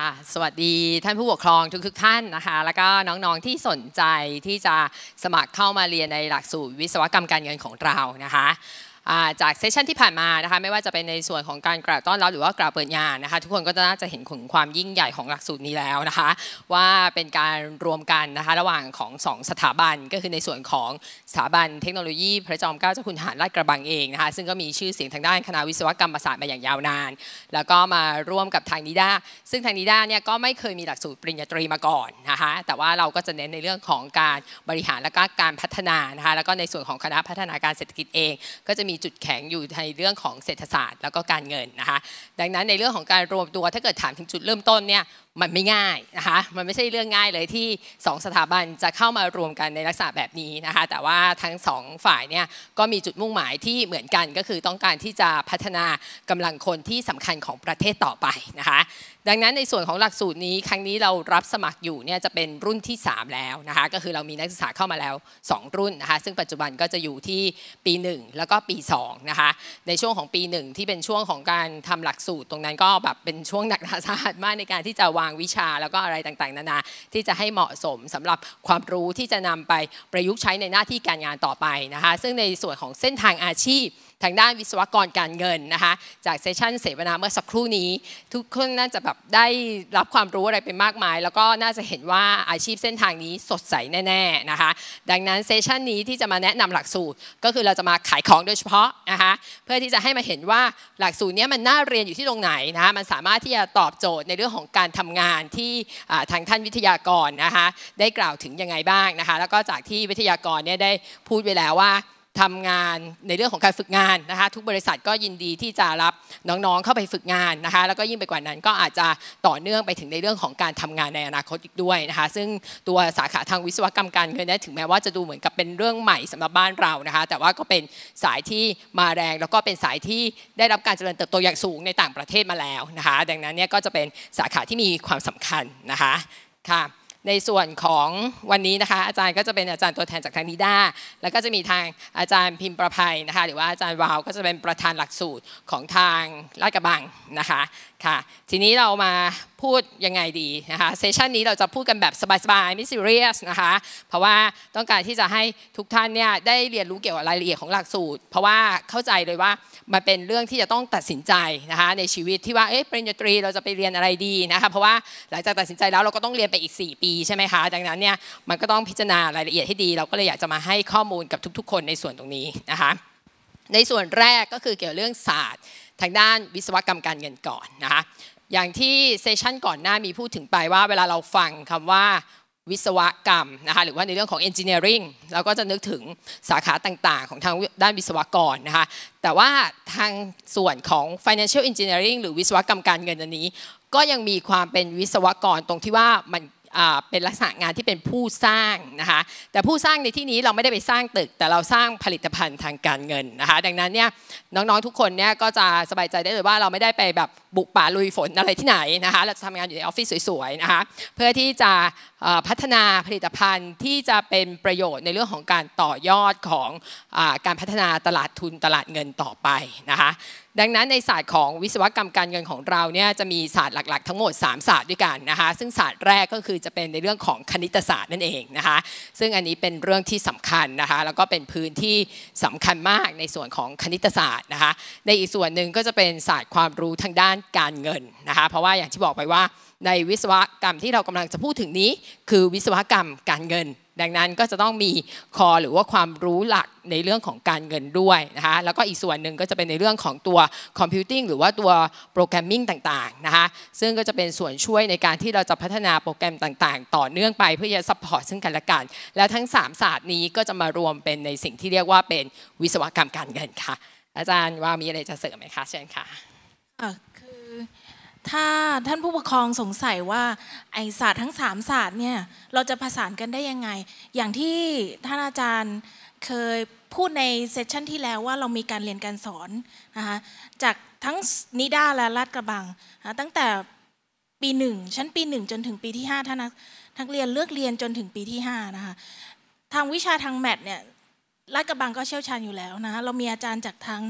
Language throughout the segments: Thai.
่ะสวัสดีท่านผู้ปกครองทุกๆ ท่านนะคะ แล้วก็น้องๆที่สนใจที่จะสมัครเข้ามาเรียนในหลักสูตรวิศวกรรมการเงินของเรานะคะจากเซสชันที่ผ่านมานะคะไม่ว่าจะเป็นในส่วนของการกล่าวต้อนรับหรือว่ากล่าวเปิดงานนะคะทุกคนก็น่าจะเห็นถึงความยิ่งใหญ่ของหลักสูตรนี้แล้วนะคะว่าเป็นการรวมกันนะคะระหว่างของ 2 สถาบันก็คือในส่วนของสถาบันเทคโนโลยี พระจอมเกล้าเจ้าคุณทหารราชกระบังเองนะคะซึ่งก็มีชื่อเสียงทางด้านคณะวิศวกรรมศาสตร์มาอย่างยาวนานแล้วก็มาร่วมกับทางนิด้าซึ่งทางนิด้าเนี่ยก็ไม่เคยมีหลักสูตรปริญญาตรีมาก่อนนะคะแต่ว่าเราก็จะเน้นในเรื่องของการบริหารและก็การพัฒนานะคะแล้วก็ในส่วนของคณะพัฒนาการเศรษฐกิจเอง ก็จะมีมีจุดแข็งอยู่ในเรื่องของเศรษฐศาสตร์ แล้วก็การเงินนะคะดังนั้นในเรื่องของการรวมตัวถ้าเกิดถามถึงจุดเริ่มต้นเนี่ยมันไม่ง่ายนะคะ มันไม่ใช่เรื่องง่ายเลยที่ 2 สถาบันจะเข้ามารวมกันในลักษณะแบบนี้นะคะ แต่ว่าทั้ง 2 ฝ่ายเนี่ยก็มีจุดมุ่งหมายที่เหมือนกันก็คือต้องการที่จะพัฒนากำลังคนที่สำคัญของประเทศต่อไปนะคะดังนั้นในส่วนของหลักสูตรนี้ครั้งนี้เรารับสมัครอยู่เนี่ยจะเป็นรุ่นที่ 3 แล้วนะคะก็คือเรามีนักศึกษาเข้ามาแล้ว 2 รุ่นนะคะซึ่งปัจจุบันก็จะอยู่ที่ปี 1 แล้วก็ปี2นะคะในช่วงของปี 1 ที่เป็นช่วงของการทำหลักสูตร ตรงนั้นก็แบบเป็นช่วงหนักหนาสาหัสมากในการที่จะวางวิชา แล้วก็อะไรต่างๆ นานาที่จะให้เหมาะสมสำหรับความรู้ที่จะนำไปประยุกต์ใช้ในหน้าที่การงานต่อไปนะคะซึ่งในส่วนของเส้นทางอาชีพทางด้านวิศวกรการเงินนะคะจากเซสชันเสวนาเมื่อสักครู่นี้ทุกคนน่าจะแบบได้รับความรู้อะไรไปมากมาย แล้วก็น่าจะเห็นว่าอาชีพเส้นทางนี้สดใสแน่ ๆนะคะ ดังนั้นเซสชันนี้ที่จะมาแนะนำหลักสูตรก็คือเราจะมาขายของโดยเฉพาะนะคะเพื่อที่จะให้มาเห็นว่าหลักสูตรนี้มันน่าเรียนอยู่ที่ตรงไหนนะะมันสามารถที่จะตอบโจทย์ในเรื่องของการทำงานที่ทางท่านวิทยากรนะคะได้กล่าวถึงยังไงบ้างนะคะแล้วก็จากที่วิทยากรเนี่ยได้พูดไปแล้วว่าทำงานในเรื่องของการฝึกงานนะคะ ทุกบริษัทก็ยินดีที่จะรับน้องๆเข้าไปฝึกงานนะคะแล้วก็ยิ่งไปกว่านั้นก็อาจจะต่อเนื่องไปถึงในเรื่องของการทำงานในอนาคตอีกด้วยนะคะ ซึ่งตัวสาขาทางวิศวกรรมการเงินนี่ถึงแม้ว่าจะดูเหมือนกับเป็นเรื่องใหม่สำหรับบ้านเรานะคะแต่ว่าก็เป็นสายที่มาแรง แล้วก็เป็นสายที่ได้รับการเจริญเติบโตอย่างสูงในต่างประเทศมาแล้วนะคะดังนั้นเนี่ยก็จะเป็นสาขาที่มีความสำคัญนะคะค่ะในส่วนของวันนี้นะคะ อาจารย์ก็จะเป็นอาจารย์ตัวแทนจากทางนิด้าแล้วก็จะมีทางอาจารย์พิมพ์ประภัยนะคะ หรือว่าอาจารย์วาวก็จะเป็นประธานหลักสูตรของทางราชกระบังนะคะค่ะ ทีนี้เรามาพูดยังไงดีนะคะเซสชันนี้เราจะพูดกันแบบสบายๆไม่ซีเรียสนะคะเพราะว่าต้องการที่จะให้ทุกท่านเนี่ยได้เรียนรู้เกี่ยวกับรายละเอียดของหลักสูตร เพราะว่าเข้าใจเลยว่ามันเป็นเรื่องที่จะต้องตัดสินใจนะคะในชีวิตที่ว่าเอ๊ะปริญญาตรีเราจะไปเรียนอะไรดีนะคะเพราะว่าหลังจากตัดสินใจแล้วเราก็ต้องเรียนไปอีก 4 ปีใช่ไหมคะดังนั้นเนี่ยมันก็ต้องพิจารณารายละเอียดให้ดีเราก็เลยอยากจะมาให้ข้อมูลกับทุกๆ คนในส่วนตรงนี้นะคะในส่วนแรกก็คือเกี่ยวเรื่องศาสตร์ ทางด้านวิศวกรรมการเงินก่อนนะคะอย่างที่เซสชันก่อนหน้ามีพูดถึงไปว่าเวลาเราฟังคำว่าวิศวกรรมนะคะหรือว่าในเรื่องของ Engineering เราก็จะนึกถึงสาขาต่างๆ ของทางด้านวิศวกรนะคะแต่ว่าทางส่วนของ Financial Engineering หรือวิศวกรรมการเงินอันนี้ ก็ยังมีความเป็นวิศวกรตรงที่ว่ามันเป็นลักษณะงานที่เป็นผู้สร้างนะคะแต่ผู้สร้างในที่นี้เราไม่ได้ไปสร้างตึก แต่เราสร้างผลิตภัณฑ์ทางการเงินนะคะดังนั้นเนี่ยน้องๆ ทุกคนเนี่ยก็จะสบายใจได้เลยว่าเราไม่ได้ไปแบบบุกป่าลุยฝนอะไรที่ไหนนะคะเราจะทำงานอยู่ในออฟฟิศสวยๆนะคะเพื่อที่จะพัฒนาผลิตภัณฑ์ที่จะเป็นประโยชน์ในเรื่องของการต่อยอดของอการพัฒนาตลาดทุนตลาดเงินต่อไปนะคะดังนั้นในศาสตร์ของวิศวกรรมการเงินของเราเนี่ยจะมีศาสตร์หลักๆ ทั้งหมด 3 ศาสตร์ด้วยกันนะคะซึ่งศาสตร์แรกก็คือจะเป็นในเรื่องของคณิตศาสตร์นั่นเองนะคะซึ่งอันนี้เป็นเรื่องที่สำคัญนะคะแล้วก็เป็นพื้นที่สำคัญมากในส่วนของคณิตศาสตร์นะคะในอีกส่วนหนึ่งก็จะเป็นศาสตร์ความรู้ทางด้านการเงินนะคะเพราะว่าอย่างที่บอกไปว่าในวิศวกรรมที่เรากำลังจะพูดถึงนี้ คือวิศวกรรมการเงินดังนั้นก็จะต้องมีคอหรือว่าความรู้หลักในเรื่องของการเงินด้วยนะคะแล้วก็อีกส่วนหนึ่งก็จะเป็นในเรื่องของตัวคอมพิวติ้งหรือว่าตัวโปรแกรมมิ่งต่างๆนะคะซึ่งก็จะเป็นส่วนช่วยในการที่เราจะพัฒนาโปรแกรมต่าง ๆ ต่อเนื่องไปเพื่อจะซัพพอร์ตซึ่งกันและกันและทั้ง3ศาสตร์นี้ก็จะมารวมเป็นในสิ่งที่เรียกว่าเป็นวิศวกรรมการเงินค่ะ อาจารย์ว่ามีอะไรจะเสริมไหมคะเชิญค่ะถ้าท่านผู้ปกครองสงสัยว่าไอศาสตร์ทั้งสามศาสตร์เนี่ยเราจะผสานกันได้ยังไง อย่างที่ท่านอาจารย์เคยพูดในเซสชันที่แล้วว่าเรามีการเรียนการสอนนะคะจากทั้งนิด้าและลาดกระบังนะตั้งแต่ปีหนึ่งชั้นปีหนึ่งจนถึงปีที่5ท่านนักเรียนเลือกเรียนจนถึงปีที่5นะคะทางวิชาทางแมทเนี่ยราฐกระบังก็เชี่ยวชาญอยู่แล้วนะเรามีอาจารย์จากทาง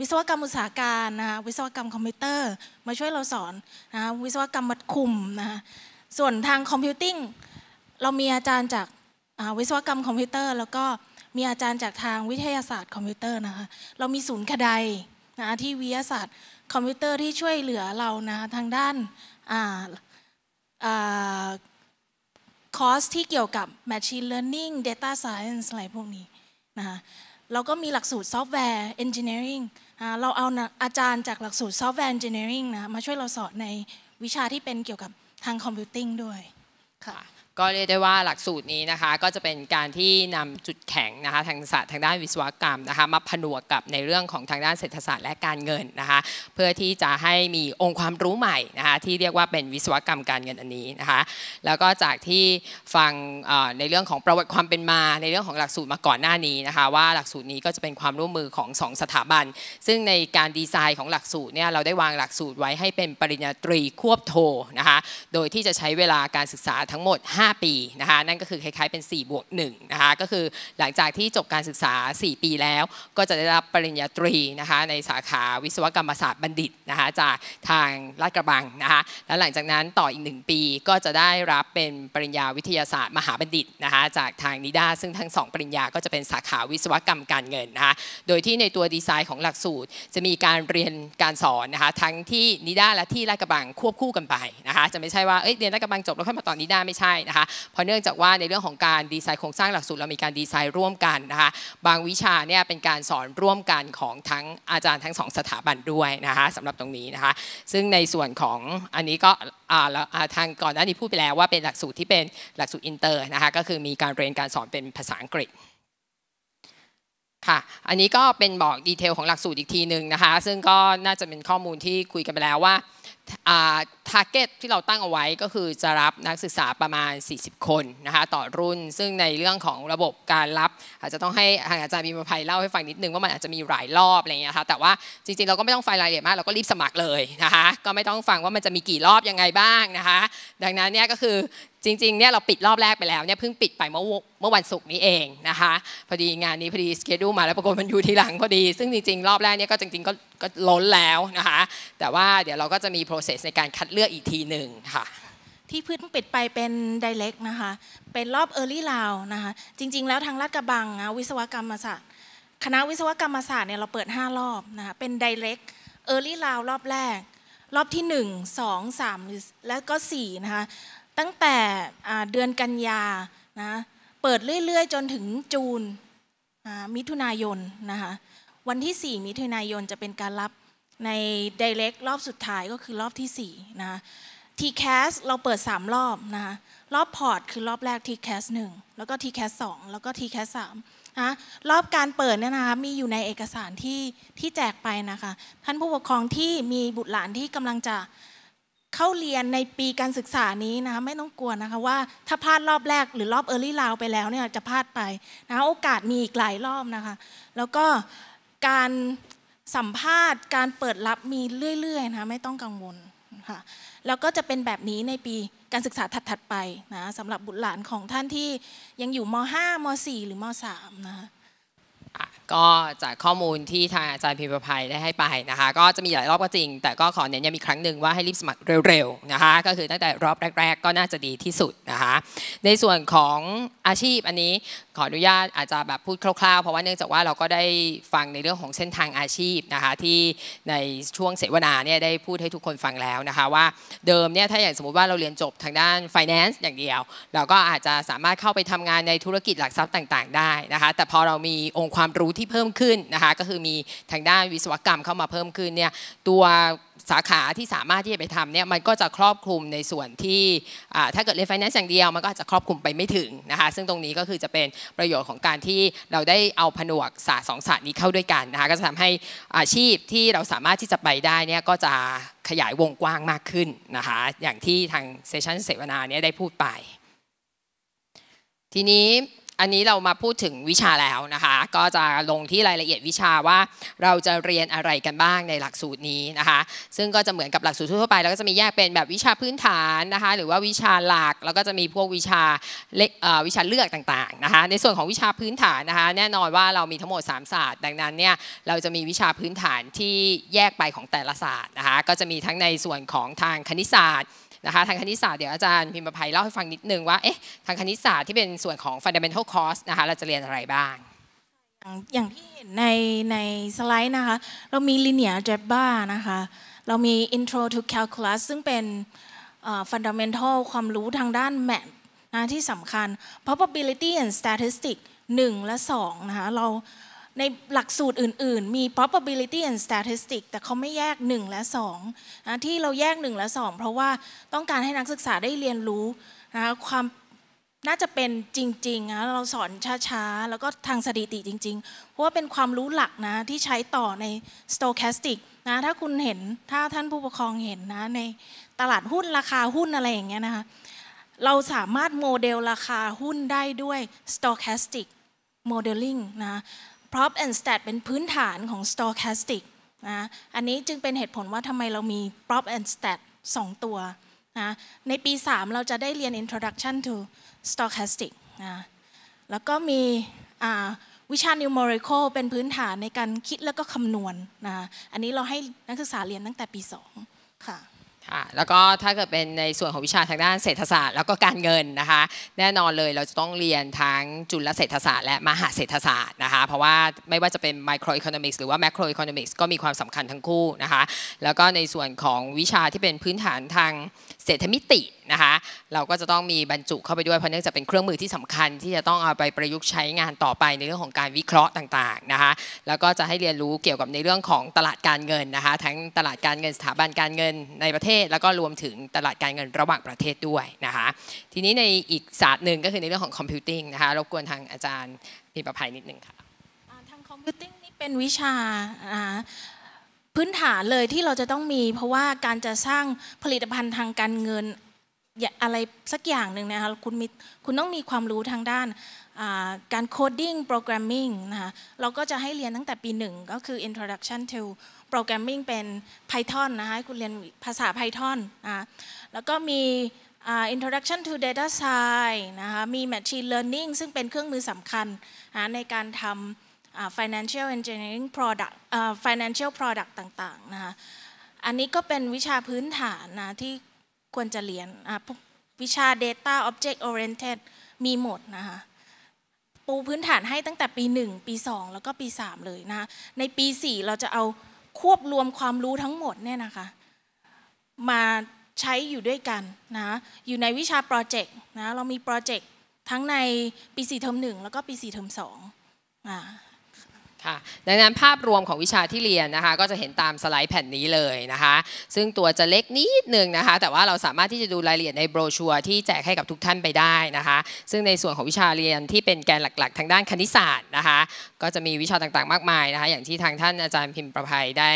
วิศวกรรมอุตสาหการนะคะวิศวกรรมคอมพิวเตอร์มาช่วยเราสอนนะคะวิศวกรรมมัดคุมนะคะส่วนทางคอมพิวติ้งเรามีอาจารย์จากวิศวกรรมคอมพิวเตอร์ แล้วก็มีอาจารย์จากทางวิทยาศาสตร์คอมพิวเตอร์นะคะเรามีศูนย์คดายนะที่วิทยาศาสตร์ คอมพิวเตอร์ที่ช่วยเหลือเรานะะทางด้านคอร์สที่เกี่ยวกับ Machine Learning Data Science อะไรพวกนี้นะเราก็มีหลักสูตรซอฟต์แวร์เอนจิเนียริงเราเอาอาจารย์จากหลักสูตรซอฟต์แวร์เอนจิเนียริงนะมาช่วยเราสอนในวิชาที่เป็นเกี่ยวกับทางคอมพิวติ้งด้วยค่ะก็เรียกได้ว่าหลักสูตรนี้นะคะก็จะเป็นการที่นำจุดแข็งนะคะทางศาสตร์ทางด้านวิศวกรรมนะคะมาผนวกกับในเรื่องของทางด้านเศรษฐศาสตร์และการเงินนะคะเพื่อที่จะให้มีองค์ความรู้ใหม่นะคะที่เรียกว่าเป็นวิศวกรรมการเงินอันนี้นะคะแล้วก็จากที่ฟังในเรื่องของประวัติความเป็นมา ในเรื่องของหลักสูตรมาก่อนหน้านี้นะคะว่าหลักสูตรนี้ก็จะเป็นความร่วมมือของ 2 สถาบัน ซึ่งในการดีไซน์ของหลักสูตรเนี่ยเราได้วางหลักสูตรไว้ให้เป็นปริญญาตรีควบโทนะคะโดยที่จะใช้เวลาการศึกษาทั้งหมด5 5 ปีนะคะนั่นก็คือคล้ายๆเป็น 4 บวก1นะคะก็คือหลังจากที่จบการศึกษา 4 ปีแล้วก็จะได้รับปริญญาตรีนะคะในสาขาวิศวกรรมศาสตร์บัณฑิตนะคะจากทางราชกระบังนะคะแล้วหลังจากนั้นต่ออีก 1 ปีก็จะได้รับเป็นปริญญาวิทยาศาสตร์มหาบัณฑิตนะคะจากทางนิดาซึ่งทั้ง 2 ปริญญา ก็จะเป็นสาขาวิศวกรรมการเงินนะคะโดยที่ในตัวดีไซน์ของหลักสูตรจะมีการเรียนการสอนนะคะทั้งที่นิดาและที่ราชกระบังควบคู่กันไปนะคะจะไม่ใช่ว่าเเรียนราชกระบังจบแล้วค่อยมาต่อนิดาไม่ใช่นะะคะเพราะเนื่องจากว่าในเรื่องของการดีไซน์โครงสร้างหลักสูตรเรามีการดีไซน์ร่วมกันนะคะบางวิชาเนี่ยเป็นการสอนร่วมกันของทั้งอาจารย์ทั้งสองสถาบันด้วยนะคะสำหรับตรงนี้นะคะซึ่งในส่วนของอันนี้ก็ทางก่อนหน้านี้พูดไปแล้วว่าเป็นหลักสูตรที่เป็นหลักสูตรอินเตอร์นะคะก็คือมีการเรียนการสอนเป็นภาษาอังกฤษค่ะอันนี้ก็เป็นบอกดีเทลของหลักสูตรอีกทีหนึ่งนะคะซึ่งก็น่าจะเป็นข้อมูลที่คุยกันไปแล้วว่าทาร์เก็ตที่เราตั้งเอาไว้ก็คือจะรับนักศึกษาประมาณ 40 คนนะคะต่อรุ่นซึ่งในเรื่องของระบบการรับ อาจจะต้องให้ทางอาจารย์มีมาภัยเล่าให้ฟังนิดนึงว่ามันอาจจะมีหลายรอบอะไรเงี้ยค่ะแต่ว่าจริงๆเราก็ไม่ต้องไฟรายละเอียดมากเราก็รีบสมัครเลยนะคะก็ไม่ต้องฟังว่ามันจะมีกี่รอบยังไงบ้างนะคะดังนั้นเนี่ยก็คือจริงๆเนี่ยเราปิดรอบแรกไปแล้วเนี่ยเพิ่งปิดไปเมื่อเมื่อวันศุกร์นี้เองนะคะพอดีงานนี้พอดีสเกดูมาแล้วปรากฏมันอยู่ทีหลังพอดี ซึ่งจริงๆรอบแรกเนี่ยก็จริงๆก็ล้นแล้วนะคะแต่ว่าเดี๋ยวเราก็จะมี process ในการคัดเลือกอีกทีหนึ่งค่ะที่พื้นปิดไปเป็นไดเล็กนะคะเป็นรอบเออร์ลี่ลาวนะคะจริงๆแล้วทางราฐกระบังวิศวกรรมศาสตร์ คณะวิศวกรรมศาสตร์เนี่ยเราเปิด 5 รอบนะคะเป็นไดเล็กเออร์ลี่ลาวรอบแรกรอบที่ 1 2 3แล้วก็4นะคะตั้งแต่เดือนกันยานะเปิดเรื่อยๆจนถึงจูนมิถุนายนนะคะวันที่ 4 มิถุนายนจะเป็นการรับใน Direct รอบสุดท้ายก็คือรอบที่4นะที TCAS เราเปิด 3 รอบนะะรอบพอร์ตคือรอบแรก TCAS 1แล้วก็ TCAS 2แล้วก็ TCAS 3นะรอบการเปิดเนี่ยนะคะมีอยู่ในเอกสารที่ที่แจกไปนะคะท่านผู้ปกครองที่มีบุตรหลานที่กำลังจะเข้าเรียนในปีการศึกษานี้นะคะไม่ต้องกลัวนะคะว่าถ้าพลาดรอบแรกหรือรอบเออร์ลี่ลาวไปแล้วเนี่ยจะพลาดไปนะโอกาสมีอีกหลายรอบนะคะแล้วก็การสัมภาษณ์การเปิดรับมีเรื่อยๆนะไม่ต้องกังวลค่ะแล้วก็จะเป็นแบบนี้ในปีการศึกษาถัดๆไปนะสำหรับบุตรหลานของท่านที่ยังอยู่ม .5 ม .4 หรือม .3 นะคะก็จากข้อมูลที่ทางอาจารย์พิมพ์ภัยได้ให้ไปนะคะก็จะมีหลายรอบก็จริง แต่ก็ขอเน้นย้ำอีกครั้งหนึ่งว่าให้รีบสมัครเร็วๆนะคะก็คือตั้งแต่รอบแรก ๆ ก็น่าจะดีที่สุดนะคะในส่วนของอาชีพอันนี้ขออนุญาตอาจจะแบบพูดคร่าวๆเพราะว่าเนื่องจากว่าเราก็ได้ฟังในเรื่องของเส้นทางอาชีพนะคะที่ในช่วงเสวนาเนี่ยได้พูดให้ทุกคนฟังแล้วนะคะ ว่าเดิมเนี่ยถ้าอย่างสมมติว่าเราเรียนจบทางด้าน finance อย่างเดียว เราก็อาจจะสามารถเข้าไปทำงานในธุรกิจหลักทรัพย์ต่างๆ ได้นะคะแต่พอเรามีองค์ความรู้ที่เพิ่มขึ้นนะคะก็คือมีทางด้านวิศวกรรมเข้ามาเพิ่มขึ้นเนี่ยตัวสาขาที่สามารถที่จะไปทำเนี่ยมันก็จะครอบคลุมในส่วนที่ถ้าเกิดเรียนไฟแนนซ์อย่างเดียวมันก็จจะครอบคลุมไปไม่ถึงนะคะซึ่งตรงนี้ก็คือจะเป็นประโยชน์ของการที่เราได้เอาผนวกศาสตร์สองศาสตร์นี้เข้าด้วยกันนะคะก็จะทำให้อาชีพที่เราสามารถที่จะไปได้เนี่ยก็จะขยายวงกว้างมากขึ้นนะคะอย่างที่ทางเซสชันเสวนาเนี่ยได้พูดไปทีนี้อันนี้เรามาพูดถึงวิชาแล้วนะคะก็จะลงที่รายละเอียดวิชาว่าเราจะเรียนอะไรกันบ้างในหลักสูตรนี้นะคะซึ่งก็จะเหมือนกับหลักสูตรทั่วไปแล้วก็จะมีแยกเป็นแบบวิชาพื้นฐานนะคะหรือว่าวิชาหลักแล้วก็จะมีพวกวิชาวิชาเลือกต่างๆนะคะในส่วนของวิชาพื้นฐานนะคะแน่นอนว่าเรามีทั้งหมด3ศาสตร์ดังนั้นเนี่ยเราจะมีวิชาพื้นฐานที่แยกไปของแต่ละศาสตร์นะคะก็จะมีทั้งในส่วนของทางคณิตศาสตร์นะคะทางคณิตศาสตร์เดี๋ยวอาจารย์พิมพ์ภัยเล่าให้ฟังนิดนึงว่าเอ๊ะทางคณิตศาสตร์ที่เป็นส่วนของ fundamental cost นะคะเราจะเรียนอะไรบ้าง อย่างที่เห็นในในสไลด์นะคะ เรามี linear algebra นะคะเรามี intro to calculus ซึ่งเป็น fundamental ความรู้ทางด้านแมทนะที่สำคัญ probability and statistics 1และ2นะคะเราในหลักสูตรอื่นๆมี probability and statistics แต่เขาไม่แยก 1 และ2นะที่เราแยก 1 และ 2 เพราะว่าต้องการให้นักศึกษาได้เรียนรู้นะความน่าจะเป็นจริงๆนะเราสอนช้าๆ แล้วก็ทางสถิติจริงๆ เพราะว่าเป็นความรู้หลักนะที่ใช้ต่อใน stochastic นะถ้าคุณเห็นถ้าท่านผู้ปกครองเห็นนะ ในตลาดหุ้นราคาหุ้นอะไรอย่างเงี้ยนะคะเราสามารถโมเดลราคาหุ้นได้ด้วย stochastic modeling นะ prop and stat เป็นพื้นฐานของ stochastic นะ อันนี้จึงเป็นเหตุผลว่าทำไมเรามี prop and stat 2ตัวนะ ในปี3เราจะได้เรียน introduction to stochastic นะ แล้วก็มีวิชา numerical เป็นพื้นฐานในการคิดแล้วก็คำนวณนะ อันนี้เราให้นักศึกษาเรียนตั้งแต่ปี 2 ค่ะแล้วก็ถ้าเกิดเป็นในส่วนของวิชาทางด้านเศรษฐศาสตร์แล้วก็การเงินนะคะแน่นอนเลยเราจะต้องเรียนทั้งจุลเศรษฐศาสตร์และมหาเศรษฐศาสตร์นะคะเพราะว่าไม่ว่าจะเป็น m i c r o e อนอมิกส์หรือว่า m a c r o e c o n มิกส์ก็มีความสำคัญทั้งคู่นะคะแล้วก็ในส่วนของวิชาที่เป็นพื้นฐานทางเศรษฐมิตินะคะเราก็จะต้องมีบรรจุเข้าไปด้วยเพราะเนื่องจากเป็นเครื่องมือที่สำคัญ ที่จะต้องเอาไปประยุกต์ใช้งานต่อไปในเรื่องของการวิเคราะห์ต่างๆนะคะแล้วก็จะให้เรียนรู้เกี่ยวกับในเรื่องของตลาดการเงินนะคะทั้งตลาดการเงินสถาบันการเงินในประเทศ แล้วก็รวมถึงตลาดการเงินระหว่างประเทศด้วยนะคะทีนี้ในอีกศาสตร์หนึ่งก็คือในเรื่องของคอมพิวติ้งนะคะรบกวนทางอาจารย์พิประภัยนิดนึงค่ะทางคอมพิวติ้งนี่เป็นวิชาพื้นฐานเลยที่เราจะต้องมีเพราะว่าการจะสร้างผลิตภัณฑ์ทางการเงิน อะไรสักอย่างหนึ่งนะคะคุณมีคุณต้องมีความรู้ทางด้าน การโคดดิ้งโปรแกรมมิ่งนะคะเราก็จะให้เรียนตั้งแต่ปีหนึ่งก็คือ introduction to programming เป็น Python นะคะคุณเรียนภาษา Python นะะแล้วก็มี introduction to data science นะคะมี machine learning ซึ่งเป็นเครื่องมือสำคัญในการทำ financial engineering product financial product ต่างๆนะคะ อันนี้ก็เป็นวิชาพื้นฐานนะที่ควรจะเรียนวิชา data object oriented มีหมดนะคะปูพื้นฐานให้ตั้งแต่ปี1ปี 2 แล้วก็ปี3เลยนะในปี4เราจะเอาควบรวมความรู้ทั้งหมดเนี่ยนะคะมาใช้อยู่ด้วยกันนะอยู่ในวิชาโปรเจกต์นะเรามีโปรเจกต์ทั้งในปี4เทอม1แล้วก็ปี4เทอม2อ่าค่ะดังนั้นภาพรวมของวิชาที่เรียนนะคะก็จะเห็นตามสไลด์แผ่นนี้เลยนะคะ ซึ่งตัวจะเล็กนิดนึงนะคะแต่ว่าเราสามารถที่จะดูรายละเอียดในโบรชัวร์ที่แจกให้กับทุกท่านไปได้นะคะ ซึ่งในส่วนของวิชาเรียนที่เป็นแกนหลักๆ ทางด้านคณิตศาสตร์นะคะ ก็จะมีวิชาต่างๆมากมายนะคะ อย่างที่ทางท่านอาจารย์พิมพ์ประภัยได้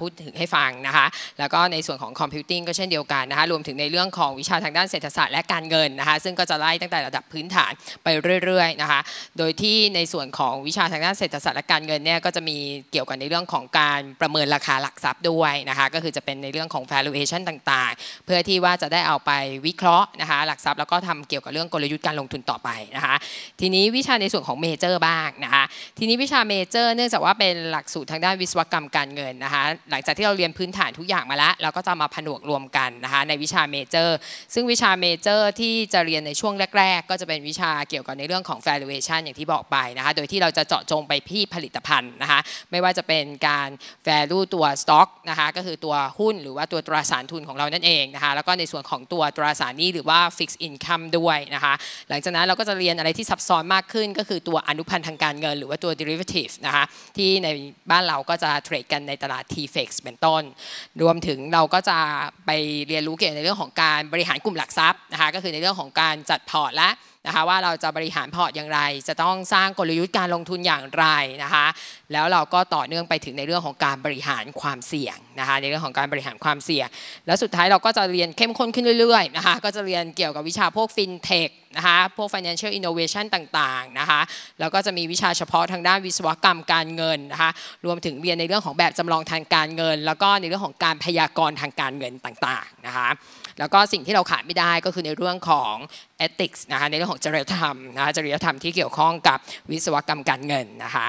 พูดถึงให้ฟังนะคะแล้วก็ในส่วนของคอมพิวติ้งก็เช่นเดียวกันนะคะรวมถึงในเรื่องของวิชาทางด้านเศรษฐศาสตร์และการเงินนะคะ ซึ่งก็จะไล่ตั้งแต่ระดับพื้นฐานไปเรื่อยๆนะคะ โดยที่ในส่วนของวิชาทางด้านเศรษฐศาสตร์และการเงินเนี่ยก็จะมีเกี่ยวกับในเรื่องของการประเมินราคาหลักทรัพย์ด้วยนะคะก็คือจะเป็นในเรื่องของ valuation ต่างๆ เพื่อที่ว่าจะได้เอาไปวิเคราะห์นะคะหลักทรัพย์แล้วก็ทำเกี่ยวกับเรื่องกลยุทธ์การลงทุนต่อไปนะคะ ทีนี้วิชาในส่วนของเมเจอร์บ้างนะคะ ทีนี้วิชาเมเจอร์เนื่องจากว่าเป็นหลักสูตรทางด้านวิศวกรรมการเงินนะคะะหลังจากที่เราเรียนพื้นฐานทุกอย่างมาแล้วเราก็จะมาผนวกรวมกันนะคะในวิชาเมเจอร์ซึ่งวิชาเมเจอร์ที่จะเรียนในช่วงแรก ๆ ก็จะเป็นวิชาเกี่ยวกับในเรื่องของ valuation อย่างที่บอกไปนะคะโดยที่เราจะเจาะจงไปที่ผลิตภัณฑ์นะคะไม่ว่าจะเป็นการ value ตัว stock นะคะก็คือตัวหุ้นหรือว่าตัวตราสารทุนของเรานั่นเองนะคะแล้วก็ในส่วนของตัวตราสารนี้หรือว่า fixed income ด้วยนะคะหลังจากนั้นเราก็จะเรียนอะไรที่ซับซ้อนมากขึ้นก็คือตัวอนุพันธ์ทางการเงิน หรือว่าตัว derivative นะคะที่ในบ้านเราก็จะเทรดกันในตลาด t f e x เป็นต้น รวมถึงเราก็จะไปเรียนรู้เกี่ยวกในเรื่องของการบริหารกลุ่มหลักทรัพย์นะคะ ก็คือในเรื่องของการจัดพอร์ตและนะคะว่าเราจะบริหารพอร์ตอย่างไร จะต้องสร้างกลยุทธ์การลงทุนอย่างไรนะคะแล้วเราก็ต่อเนื่องไปถึงในเรื่องของการบริหารความเสี่ยงนะคะในเรื่องของการบริหารความเสี่ยง แล้วสุดท้ายเราก็จะเรียนเข้มข้นขึ้นเรื่อยๆนะคะก็จะเรียนเกี่ยวกับวิชาพวกฟินเทคนะคะพวก financial innovation ต่างๆนะคะแล้วก็จะมีวิชาเฉพาะทางด้านวิศวกรรมการเงินนะคะรวมถึงเรียนในเรื่องของแบบจำลองทางการเงินแล้วก็ ในเรื่องของการพยากรณ์ทางการเงินต่างๆนะคะแล้วก็สิ่งที่เราขาดไม่ได้ก็คือในเรื่องของเอติกส์นะคะในเรื่องของจริยธรรมนะคะจริยธรรมที่เกี่ยวข้องกับวิศวกรรมการเงินนะคะ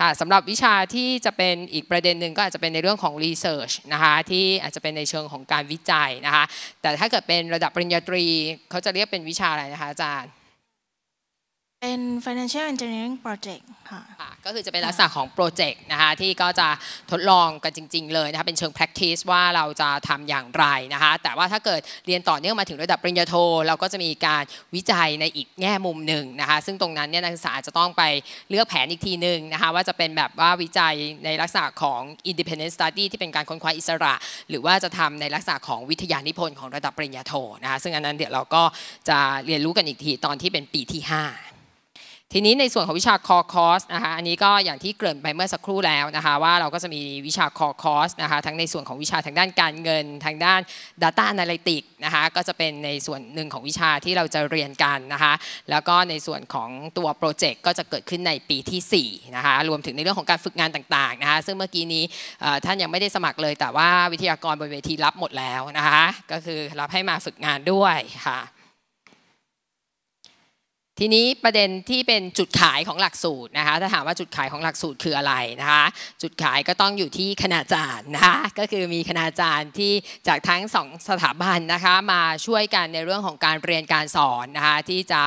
ค่ะสำหรับวิชาที่จะเป็นอีกประเด็นหนึ่งก็อาจจะเป็นในเรื่องของรีเสิร์ชนะคะที่อาจจะเป็นในเชิงของการวิจัยนะคะแต่ถ้าเกิดเป็นระดับปริญญาตรีเขาจะเรียกเป็นวิชาอะไรนะคะอาจารย์เป็น financial engineering project ค่ะก็คือจะเป็นลักษณะของโปรเจกต์นะคะที่ก็จะทดลองกันจริงๆเลยนะคะเป็นเชิง practice ว่าเราจะทำอย่างไรนะคะแต่ว่าถ้าเกิดเรียนต่อเนื่องมาถึงระดับปริญญาโท เราก็จะมีการวิจัยในอีกแง่มุมหนึ่งนะคะซึ่งตรงนั้นเนี่ยนักศึกษาจะต้องไปเลือกแผนอีกทีหนึ่งนะคะว่าจะเป็นแบบว่าวิจัยในลักษณะของ independent study ที่เป็นการค้นคว้าอิสระ หรือว่าจะทำในลักษณะของวิทยานิพนธ์ของระดับปริญญาโทนะคะซึ่งอันนั้นเดี๋ยวเราก็จะเรียนรู้กันอีกทีตอนที่เป็นปีที่5ทีนี้ในส่วนของวิชาคอร์คอร์สนะคะ อันนี้ก็อย่างที่เกริ่นไปเมื่อสักครู่แล้วนะคะ ว่าเราก็จะมีวิชาคอร์คอร์สนะคะ ทั้งในส่วนของวิชาทางด้านการเงิน ทางด้าน Data Analytics นะคะก็จะเป็นในส่วนหนึ่งของวิชาที่เราจะเรียนกันนะคะ แล้วก็ในส่วนของตัวโปรเจกต์ก็จะเกิดขึ้นในปีที่4นะคะรวมถึงในเรื่องของการฝึกงานต่างๆนะคะ ซึ่งเมื่อกี้นี้ท่านยังไม่ได้สมัครเลย แต่ว่าวิทยากรบนเวทีรับหมดแล้วนะคะ ก็คือรับให้มาฝึกงานด้วยค่ะทีนี้ประเด็นที่เป็นจุดขายของหลักสูตรนะคะถ้าถามว่าจุดขายของหลักสูตรคืออะไรนะคะจุดขายก็ต้องอยู่ที่คณาจารย์นะคะก็คือมีคณาจารย์ที่จากทั้งสองสถาบันนะคะมาช่วยกันในเรื่องของการเรียนการสอนนะคะที่จะ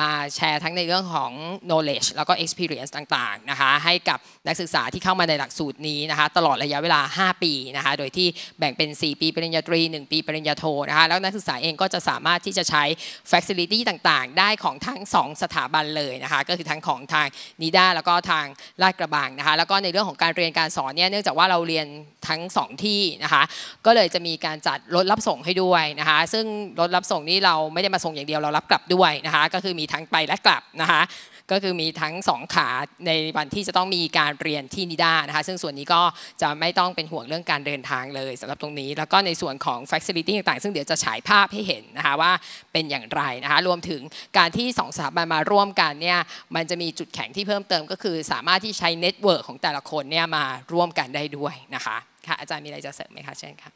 มาแชร์ทั้งในเรื่องของ knowledge แล้วก็ experience ต่างๆนะคะให้กับนักศึกษาที่เข้ามาในหลักสูตรนี้นะคะตลอดระยะเวลา 5 ปีนะคะโดยที่แบ่งเป็น 4 ปีปริญญาตรี 1 ปีปริญญาโทนะคะแล้วนักศึกษาเองก็จะสามารถที่จะใช้ facility ต่างๆ ได้ของทั้ง2สถาบันเลยนะคะก็คือทั้งของทางนิด้าแล้วก็ทางลาดกระบังนะคะแล้วก็ในเรื่องของการเรียนการสอนเนี่ยเนื่องจากว่าเราเรียนทั้ง2ที่นะคะก็เลยจะมีการจัดรถรับส่งให้ด้วยนะคะ ซึ่งรถรับส่งนี้เราไม่ได้มาส่งอย่างเดียวเรารับกลับด้วยนะคะก็คือมีทั้งไปและกลับนะคะก็คือมีทั้ง 2 ขาในวันที่จะต้องมีการเรียนที่นิดานะคะ ซึ่งส่วนนี้ก็จะไม่ต้องเป็นห่วงเรื่องการเดินทางเลย สำหรับตรงนี้ แล้วก็ในส่วนของ facility ต่างๆ ซึ่งเดี๋ยวจะฉายภาพให้เห็นนะคะว่าเป็นอย่างไรนะคะ รวมถึงการที่2สถาบันมาร่วมกันเนี่ย มันจะมีจุดแข็งที่เพิ่มเติม ก็คือ สามารถที่ใช้เน็ตเวิร์กของแต่ละคนเนี่ยมาร่วมกันได้ด้วยนะคะ ค่ะอาจารย์มีอะไรจะเสริมไหมคะเช่นค่ะ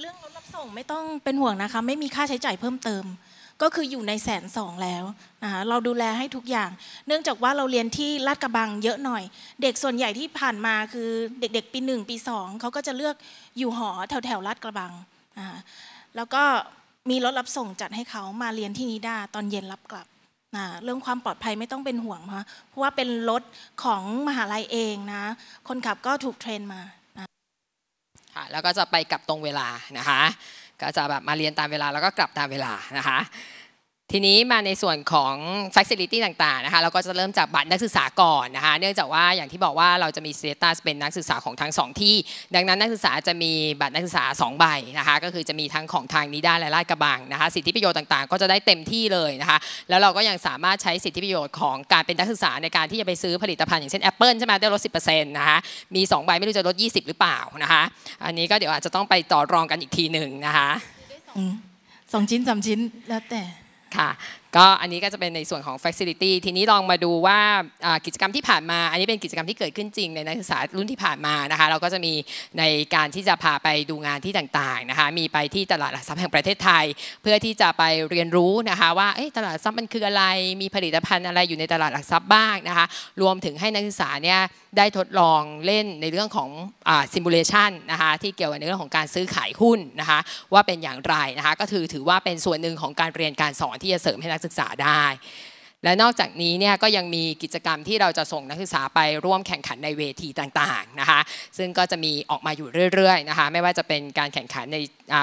เรื่องรถรับส่งไม่ต้องเป็นห่วงนะคะ ไม่มีค่าใช้จ่ายเพิ่มเติมก็คืออยู่ในแสนสองแล้วนะคะเราดูแลให้ทุกอย่าง เนื่องจากว่าเราเรียนที่ลาดกระบังเยอะหน่อย เด็กส่วนใหญ่ที่ผ่านมาคือเด็ก ๆ ปีหนึ่งปีสองเขาก็จะเลือกอยู่หอแถวแถวลาดกระบังนะะแล้วก็มีรถรับส่งจัดให้เขามาเรียนที่นิด้าตอนเย็นรับกลับนะเรื่องความปลอดภัยไม่ต้องเป็นห่วงเพราะว่าเป็นรถของมหาลัยเองนะ คนขับก็ถูกเทรนมานะแล้วก็จะไปกลับตรงเวลานะคะก็จะแบบมาเรียนตามเวลา แล้วก็กลับตามเวลานะคะทีนี้มาในส่วนของ Facility ต่างๆนะคะเราก็จะเริ่มจากบัตรนักศึกษาก่อนนะคะ เนื่องจากว่าอย่างที่บอกว่าเราจะมีสเตตัสเป็นนักศึกษาของทั้ง2ที่ ดังนั้นนักศึกษาจะมีบัตรนักศึกษา2ใบนะคะก็คือจะมีทั้งของทางนิด้าและลาดกระบังนะคะ สิทธิประโยชน์ต่างๆ ก็จะได้เต็มที่เลยนะคะ แล้วเราก็ยังสามารถใช้สิทธิประโยชน์ของการเป็นนักศึกษาในการที่จะไปซื้อผลิตภัณฑ์อย่างเช่น Apple ใช่ไหมได้ลด10%นะคะมี2ใบไม่รู้จะลด20 หรือเปล่านะคะ อันนี้ก็เดี๋ยวอาจจะต้องไปต่อรองกันอีกทีหนึ่งนะคะสองชิ้นสามชิ้นแล้วแต่哈。ก็อันนี้ก็จะเป็นในส่วนของ Facility ทีนี้ลองมาดูว่ากิจกรรมที่ผ่านมาอันนี้เป็นกิจกรรมที่เกิดขึ้นจริงในนักศึกษารุ่นที่ผ่านมานะคะเราก็จะมีในการที่จะพาไปดูงานที่ต่างๆนะคะมีไปที่ตลาดหลักทรัพย์แห่งประเทศไทย เพื่อที่จะไปเรียนรู้นะคะว่าตลาดทรัพย์มันคืออะไรมีผลิตภัณฑ์อะไรอยู่ในตลาดหลักทรัพย์บ้างนะคะรวมถึงให้นักศึกษาเนี่ยได้ทดลองเล่นในเรื่องของซิมูเลชันนะคะที่เกี่ยวกับในเรื่องของการซื้อขายหุ้นนะคะว่าเป็นอย่างไรนะคะก็ถือถือว่าเป็นส่วนหนึ่งของการเรียนการสอนที่จะเสริมให้นักศึกษาได้และนอกจากนี้เนี่ยก็ยังมีกิจกรรมที่เราจะส่งนักศึกษาไปร่วมแข่งขันในเวทีต่างๆนะคะซึ่งก็จะมีออกมาอยู่เรื่อยๆนะคะไม่ว่าจะเป็นการแข่งขันใน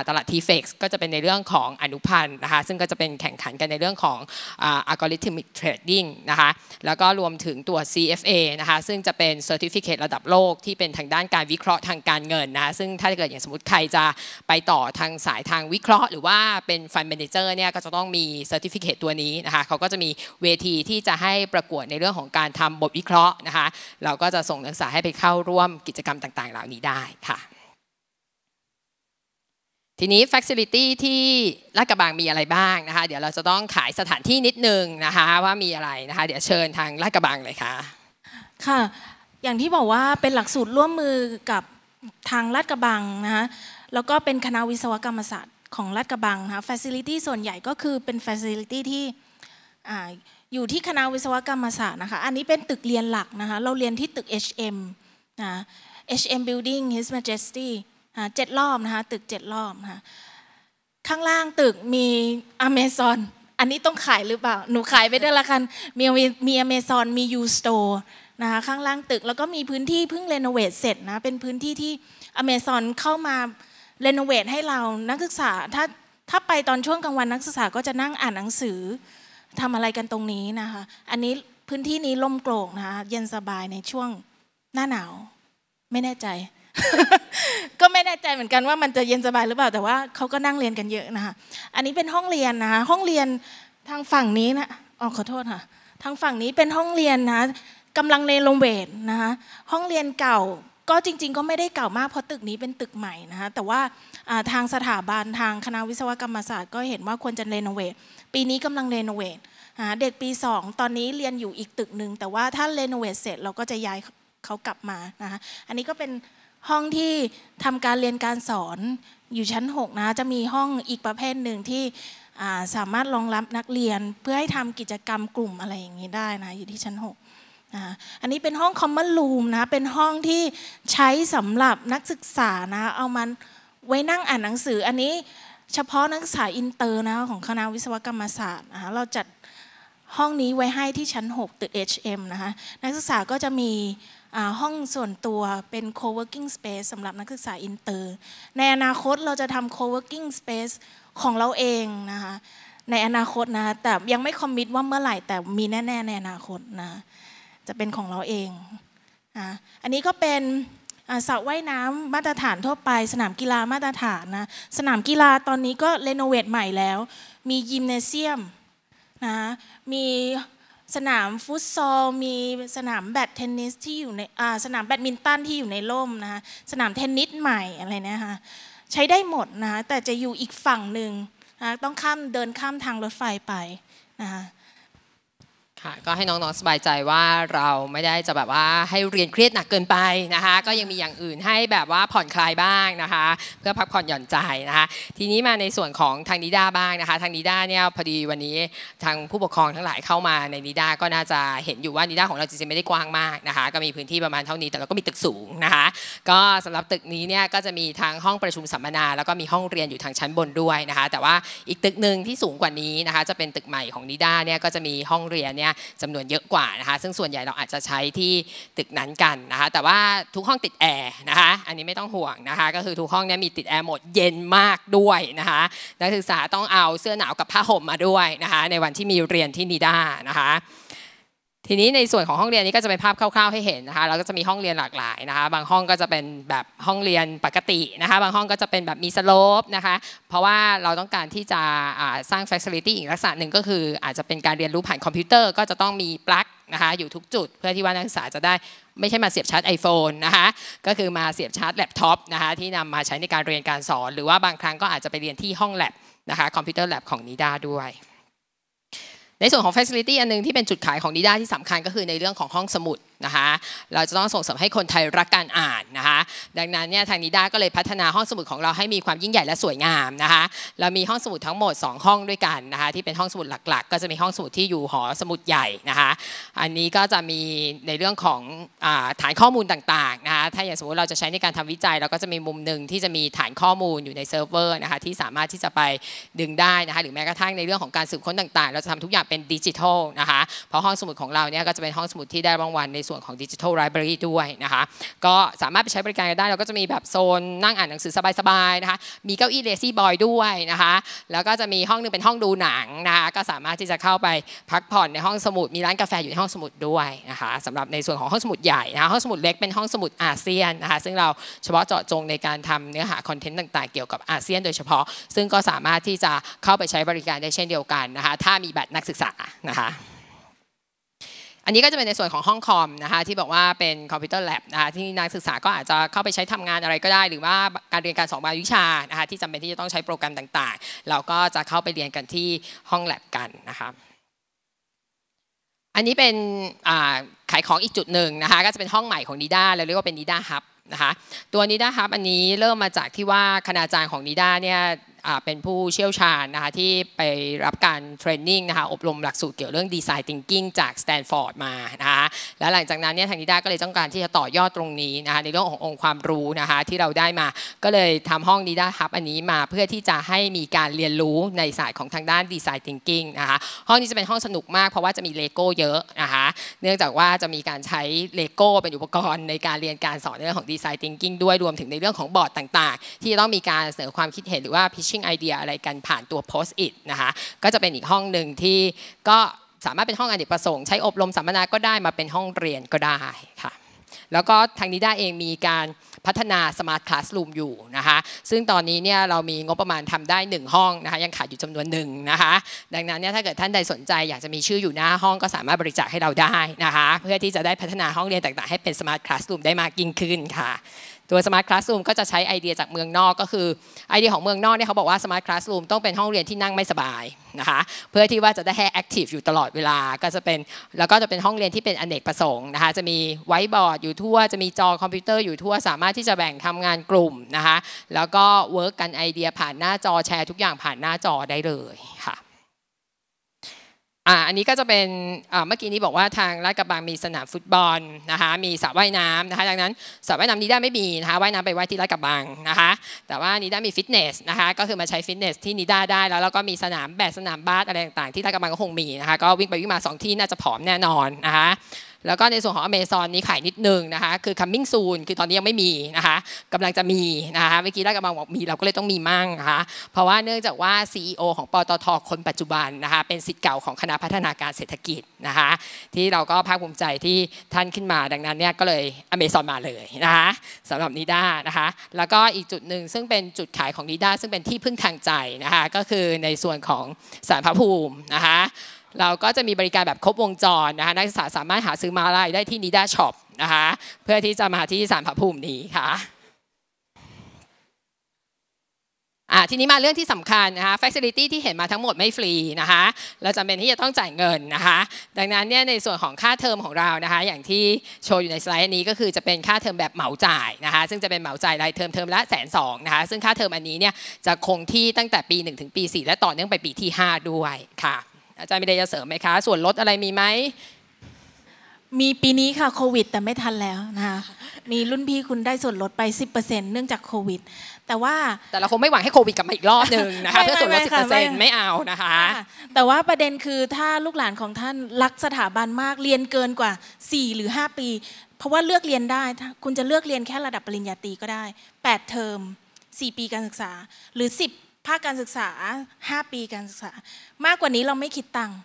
ตลาดทีเฟกซ์ก็จะเป็นในเรื่องของอนุพันธ์นะคะซึ่งก็จะเป็นแข่งขันกันในเรื่องของอัลกอริทึมิกเทรดดิ้งนะคะแล้วก็รวมถึงตัว CFA นะคะซึ่งจะเป็นเซอร์ติฟิเคตระดับโลกที่เป็นทางด้านการวิเคราะห์ทางการเงินนะซึ่งถ้าเกิดอย่างสมมติใครจะไปต่อทางสายทางวิเคราะห์ หรือว่าเป็นฟันเบนเจอร์เนี่ยก็จะต้องมีซอร์ติฟิเคตตัวนี้นะคะเขาก็จะมีเวทีที่จะให้ประกวดในเรื่องของการทำบทวิเคราะห์นะคะ เราก็จะส่งนักศึกษาให้ไปเข้าร่วมกิจกรรมต่างๆเหล่านี้ได้ค่ะ ทีนี้ Facility ที่ลาดกระบังมีอะไรบ้างนะคะ เดี๋ยวเราจะต้องขายสถานที่นิดนึงนะคะว่ามีอะไรนะคะ เดี๋ยวเชิญทางลาดกระบังเลยค่ะ ค่ะ อย่างที่บอกว่าเป็นหลักสูตรร่วมมือกับทางลาดกระบังนะคะแล้วก็เป็นคณะวิศวกรรมศาสตร์ของลาดกระบังนะคะฟ a c i l i t y ส่วนใหญ่ก็คือเป็นฟ a c i l i t y ที่อยู่ที่คณะวิศวกรรมศาสตร์นะคะ อันนี้เป็นตึกเรียนหลักนะคะ เราเรียนที่ตึก HM นะ HM Building His Majesty เจ็ดรอบนะคะ ตึกเจ็ดรอบนะคะข้างล่างตึกมี a เม z o n อันนี้ต้องขายหรือเปล่า หนูขายไปได้ละกันมีมีอเมซอนมียูสโตร์นะคะ ข้างล่างตึกแล้วก็มีพื้นที่เพิ่งเรโนเวทเสร็จนะ เป็นพื้นที่ที่อเมซอนเข้ามาเรโนเวทให้เรา นักศึกษาถ้าถ้าไปตอนช่วงกลางวันนักศึกษาก็จะนั่งอ่านหนังสือทำอะไรกันตรงนี้นะคะ อันนี้พื้นที่นี้ล่มโกรกนะคะเย็นสบายในช่วงหน้าหนาวไม่แน่ใจ ก็ไม่แน่ใจเหมือนกันว่ามันจะเย็นสบายหรือเปล่าแต่ว่าเขาก็นั่งเรียนกันเยอะนะคะอันนี้เป็นห้องเรียนนะคะห้องเรียนทางฝั่งนี้นะอ๋อขอโทษค่ะทางฝั่งนี้เป็นห้องเรียนนะกำลังในโรงเวทนะคะห้องเรียนเก่าก็จริงๆก็ไม่ได้เก่ามากเพราะตึกนี้เป็นตึกใหม่นะคะแต่ว่าทางสถาบันทางคณะวิศวกรรมศาสตร์ก็เห็นว่าควรจะเรโนเวทปีนี้กำลังเรโนเวทเด็กปี 2 ตอนนี้เรียนอยู่อีกตึกหนึ่งแต่ว่าถ้าเรโนเวทเสร็จเราก็จะย้ายเขากลับมานะคะอันนี้ก็เป็นห้องที่ทำการเรียนการสอนอยู่ชั้น6นะจะมีห้องอีกประเภทหนึ่งที่สามารถรองรับนักเรียนเพื่อให้ทำกิจกรรมกลุ่มอะไรอย่างนี้ได้นะอยู่ที่ชั้น 6นะอันนี้เป็นห้องคอมมอนรูมนะเป็นห้องที่ใช้สำหรับนักศึกษานะ เอามันไว้นั่งอ่านหนังสือ อันนี้เฉพาะนักศึกษาอินเตอร์นะของคณะวิศวกรรมศาสตร์นะคะเราจัดห้องนี้ไว้ให้ที่ชั้น6ตึก HM นะคะ นักศึกษาก็จะมีห้องส่วนตัวเป็น co-working space สำหรับนักศึกษาอินเตอร์ ในอนาคตเราจะทำ co-working space ของเราเองนะคะ ในอนาคตนะ แต่ยังไม่คอมมิตว่าเมื่อไหร่ แต่มีแน่ ๆ ในอนาคตนะจะเป็นของเราเอง อันนี้ก็เป็นสระว่ายน้ำมาตรฐานทั่วไป สนามกีฬามาตรฐานนะสนามกีฬาตอนนี้ก็เรโนเวทใหม่แล้ว มียิมเนเซียมนะมีสนามฟุตซอลมีสนามแบดเทนนิสที่อยู่ในสนามแบดมินตันที่อยู่ในร่มนะคะสนามเทนนิสใหม่อะไรนะคะใช้ได้หมดนะคะแต่จะอยู่อีกฝั่งหนึ่งนะต้องข้ามเดินข้ามทางรถไฟไปนะคะค่ะก็ให้น้องๆสบายใจว่าเราไม่ได้จะแบบว่าให้เรียนเครียดหนักเกินไปนะคะ ก็ยังมีอย่างอื่นให้แบบว่าผ่อนคลายบ้างนะคะ เพื่อพักผ่อนหย่อนใจนะคะทีนี้มาในส่วนของทางนิด้าบ้างนะคะทางนิด้าเนี่ยพอดีวันนี้ทางผู้ปกครองทั้งหลายเข้ามาในนิด้าก็น่าจะเห็นอยู่ว่านิด้าของเราจริงๆไม่ได้กว้างมากนะคะก็มีพื้นที่ประมาณเท่านี้แต่เราก็มีตึกสูงนะคะ ก็สำหรับตึกนี้เนี่ยก็จะมีทางห้องประชุมสัมมนาแล้วก็มีห้องเรียนอยู่ทางชั้นบนด้วยนะคะ แต่ว่าอีกตึกหนึ่งที่สูงกว่านี้นะคะ จะเป็นตึกใหม่ของนิด้าเนี่ยก็จะมีห้องเรียนเนี่ยจำนวนเยอะกว่านะคะ ซึ่งส่วนใหญ่เราอาจจะใช้ที่ตึกนั้นกันนะคะ แต่ว่าทุกห้องติดแอร์นะคะ อันนี้ไม่ต้องห่วงนะคะ ก็คือทุกห้องเนี่ยมีติดแอร์หมดเย็นมากด้วยนะคะ นักศึกษาต้องเอาเสื้อหนาวกับผ้าห่มมาด้วยนะคะ ในวันที่มีเรียนที่นีด้านะคะทีนี้ในส่วนของห้องเรียนนี้ก็จะเป็นภาพคร่าวๆให้เห็นนะคะเราก็จะมีห้องเรียนหลากหลายนะคะบางห้องก็จะเป็นแบบห้องเรียนปกตินะคะบางห้องก็จะเป็นแบบมีสโลปนะคะเพราะว่าเราต้องการที่จะสร้างฟ a ิลิตี้อีกลักษณะหนึ่งก็คืออาจจะเป็นการเรียนรู้ผ่านคอมพิวเตอร์ก็จะต้องมีปลั๊กนะคะ อยู่ทุกจุด เพื่อที่ว่านักศึกษาจะได้ไม่ใช่มาเสียบชาร์จ iPhone นะคะก็คือมาเสียบชาร์จแล็ปท็อปนะคะที่นำมาใช้ในการเรียนการสอน หรือว่าบางครั้งก็อาจจะไปเรียนที่ห้องแล็บนะคะคอมพิวเตอร์แล็บของนิด้าด้วยในส่วนของ Facility อันนึงที่เป็นจุดขายของดีด้าที่สำคัญก็คือในเรื่องของห้องสมุดนะคะเราจะต้องส่งเสริมให้คนไทยรักการอ่านนะคะดังนั้นเนี่ยทางนิด้าก็เลยพัฒนาห้องสมุดของเราให้มีความยิ่งใหญ่และสวยงามนะคะเรามีห้องสมุดทั้งหมด 2 ห้องด้วยกันนะคะที่เป็นห้องสมุดหลักๆ ก็จะมีห้องสมุดที่อยู่หอสมุดใหญ่นะคะ อันนี้ก็จะมีในเรื่องของฐานข้อมูลต่างๆนะคะถ้าอย่างสมมติเราจะใช้ในการทำวิจัย เราก็จะมีมุมหนึ่งที่จะมีฐานข้อมูลอยู่ในเซิร์ฟเวอร์นะคะที่สามารถที่จะไปดึงได้นะคะหรือแม้กระทั่งในเรื่องของการสืบค้นต่างๆ เราจะทำทุกอย่างเป็นดิจิทัลนะคะ เพราะห้องสมุดของเราเนี่ยก็จะเป็นห้องสมุดที่ได้รางวัลในส่วนของดิจิทัลไลบรารีด้วยนะคะ ก็สามารถไปใช้บริการได้ เราก็จะมีแบบโซนนั่งอ่านหนังสือสบายๆนะคะ มีเก้าอี้เลซี่บอยด้วยนะคะ แล้วก็จะมีห้องนึงเป็นห้องดูหนังนะคะ ก็สามารถที่จะเข้าไปพักผ่อนในห้องสมุด มีร้านกาแฟอยู่ในห้องสมุดด้วยนะคะสำหรับในส่วนของห้องสมุดใหญ่นะคะห้องสมุดเล็กเป็นห้องสมุดอาเซียนนะคะ ซึ่งเราเฉพาะเจาะจงในการทำเนื้อหาคอนเทนต์ต่างๆเกี่ยวกับอาเซียน โดยเฉพาะ ซึ่งก็สามารถที่จะเข้าไปใช้บริการได้เช่นเดียวกันนะคะ ถ้ามีบัตรนักศึกษาานะคะอันนี้ก็จะเป็นในส่วนของห้องคอมนะคะที่บอกว่าเป็นคอมพิวเตอร์แลบนะคะที่นักศึกษาก็อาจจะเข้าไปใช้ทำงานอะไรก็ได้ หรือว่าการเรียนการสอนบางวิชานะคะที่จำเป็นที่จะต้องใช้โปรแกรมต่างๆเราก็จะเข้าไปเรียนกันที่ห้องแลบกันนะคะอันนี้เป็นขายของอีกจุดหนึ่งนะคะก็จะเป็นห้องใหม่ของนิด้าเราเรียกว่าเป็นนิด้าฮับนะคะตัวนิด้าฮับอันนี้เริ่มมาจากที่ว่าคณาจารย์ของนิด้าเนี่ยเป็นผู้เชี่ยวชาญนะคะที่ไปรับการเทรนนิ่งนะคะอบรมหลักสูตรเกี่ยวเรื่องดีไซน์ทิงกิ้งจากสแตนฟอร์ดมานะคะและหลังจากนั้นเนี่ยทางนิด้าก็เลยต้องการที่จะต่อยอดตรงนี้นะคะในเรื่องขององค์ความรู้นะคะที่เราได้มาก็เลยทำห้องนิด้าฮับ อันนี้มาเพื่อที่จะให้มีการเรียนรู้ในสายของทางด้านดีไซน์ทิงกิ้งนะคะห้องนี้จะเป็นห้องสนุกมากเพราะว่าจะมีเลโก้เยอะนะคะเนื่องจากว่าจะมีการใช้เลโก้เป็นอุปกรณ์ ในการเรียนการสอนเรื่องของดีไซน์ทิงกิ้งด้วยรวมถึงในเรื่องของบอร์ดต่างๆ ที่ต้องมีการเสนอความคิดเห็นหรือว่าพิช pitching idea อะไรกันผ่านตัว post it นะคะก็จะเป็นอีกห้องหนึ่งที่ก็สามารถเป็นห้องอเนกประสงค์ใช้อบรมสัมมนาก็ได้มาเป็นห้องเรียนก็ได้ค่ะแล้วก็ทางนิด้าเองมีการพัฒนา Smart Classroom อยู่นะคะซึ่งตอนนี้เนี่ยเรามีงบประมาณทำได้1ห้องนะคะยังขาดอยู่จำนวนหนึ่งนะคะดังนั้นเนี่ยถ้าเกิดท่านใดสนใจอยากจะมีชื่ออยู่หน้าห้องก็สามารถบริจาคให้เราได้นะคะเพื่อที่จะได้พัฒนาห้องเรียนต่างๆ ให้เป็น Smart Classroom ได้มากยิ่งขึ้นค่ะโดย Smart Classroom ก็จะใช้ไอเดียจากเมืองนอก ก็คือไอเดียของเมืองนอกเนี่ยเขาบอกว่า Smart Classroom ต้องเป็นห้องเรียนที่นั่งไม่สบายนะคะ เพื่อที่ว่าจะได้ให้แอคทีฟอยู่ตลอดเวลาก็จะเป็น แล้วก็จะเป็นห้องเรียนที่เป็นอเนกประสงค์นะคะจะมีไวท์บอร์ดอยู่ทั่วจะมีจอคอมพิวเตอร์ อยู่ทั่วสามารถที่จะแบ่งทำงานกลุ่มนะคะแล้วก็เวิร์กกันไอเดียผ่านหน้าจอแชร์ทุกอย่างผ่านหน้าจอได้เลยค่ะอ่าอันนี้ก็จะเป็นเมื่อกี้นี้บอกว่าทางลาดกระบังมีสนามฟุตบอลนะคะมีสระว่ายน้ำนะคะ ดังนั้นสระว่ายน้ำนี้ได้ไม่มีนะคะว่ายน้ำไปว่ายที่ลาดกระบังนะคะแต่ว่านี้ได้มีฟิตเนสนะคะก็คือมาใช้ฟิตเนสที่นี้ได้ได้แล้วแล้วก็มีสนามแบดสนามบาสอะไรต่างๆที่ลาดกระบังก็คงมีนะคะก็วิ่งไปวิ่งมา 2 ที่น่าจะผอมแน่นอนนะคะแล้วก็ในส่วนของอเมซอนนี้ขายนิดนึงนะคะ คือ coming soon คือตอนนี้ยังไม่มีนะคะกำลังจะมีนะคะเมื่อกี้ได้กำลังบอกมีเราก็เลยต้องมีมั่งนะคะเพราะว่าเนื่องจากว่า CEO ของปตทคนปัจจุบันนะคะ เป็นสิทธิ์เก่าของคณะพัฒนาการเศรษฐกิจนะคะ ที่เราก็ภาคภูมิใจที่ท่านขึ้นมา ดังนั้นเนี่ยก็เลยอเมซอนมาเลยนะคะสำหรับนิด้านะคะแล้วก็อีกจุดหนึ่งซึ่งเป็นจุดขายของนิด้าซึ่งเป็นที่พึ่งทางใจนะคะ ก็คือในส่วนของสารพัภูมินะคะเราก็จะมีบริการแบบครบวงจรนะคะ นักศึกษาสามารถหาซื้อมาลายได้ที่นิด้าช็อปนะคะเพื่อที่จะมาที่สารพระภูมินี้ค่ะ ทีนี้มาเรื่องที่สำคัญนะคะฟ a c i l i t y ที่เห็นมาทั้งหมดไม่ฟรีนะคะ เราจำเป็นที่จะต้องจ่ายเงินนะคะ ดังนั้นเนี่ยในส่วนของค่าเทอมของเรานะคะ อย่างที่โชว์อยู่ในสไลด์นี้ก็คือจะเป็นค่าเทอมแบบเหมาจ่ายนะคะ ซึ่งจะเป็นเหมาจ่ายรายเทอมเทอมละแสนสองนะคะ ซึ่งค่าเทอมอันนี้เนี่ยจะคงที่ตั้งแต่ปี1ถึงปี4 และต่อเนื่องไปปีที่ 5 ด้วยค่ะอาจารย์มีอะไรจะเสริมไหมคะ ส่วนลดอะไรมีไหม มีปีนี้ค่ะ โควิดแต่ไม่ทันแล้วนะคะมีรุ่นพี่คุณได้ส่วนลดไป 10%เนื่องจากโควิด แต่ว่าแต่เราคงไม่หวังให้โควิดกลับมาอีกรอบหนึ่งนะคะเพื่อส่วนลด 10%ไม่เอานะคะ แต่ว่าประเด็นคือถ้าลูกหลานของท่านรักสถาบันมากเรียนเกินกว่า 4 หรือ 5 ปี เพราะว่าเลือกเรียนได้คุณจะเลือกเรียนแค่ระดับปริญญาตรีก็ได้ 8 เทอม4 ปีการศึกษาหรือ10ภาคการศึกษา 5 ปีการศึกษามากกว่านี้เราไม่คิดตังค์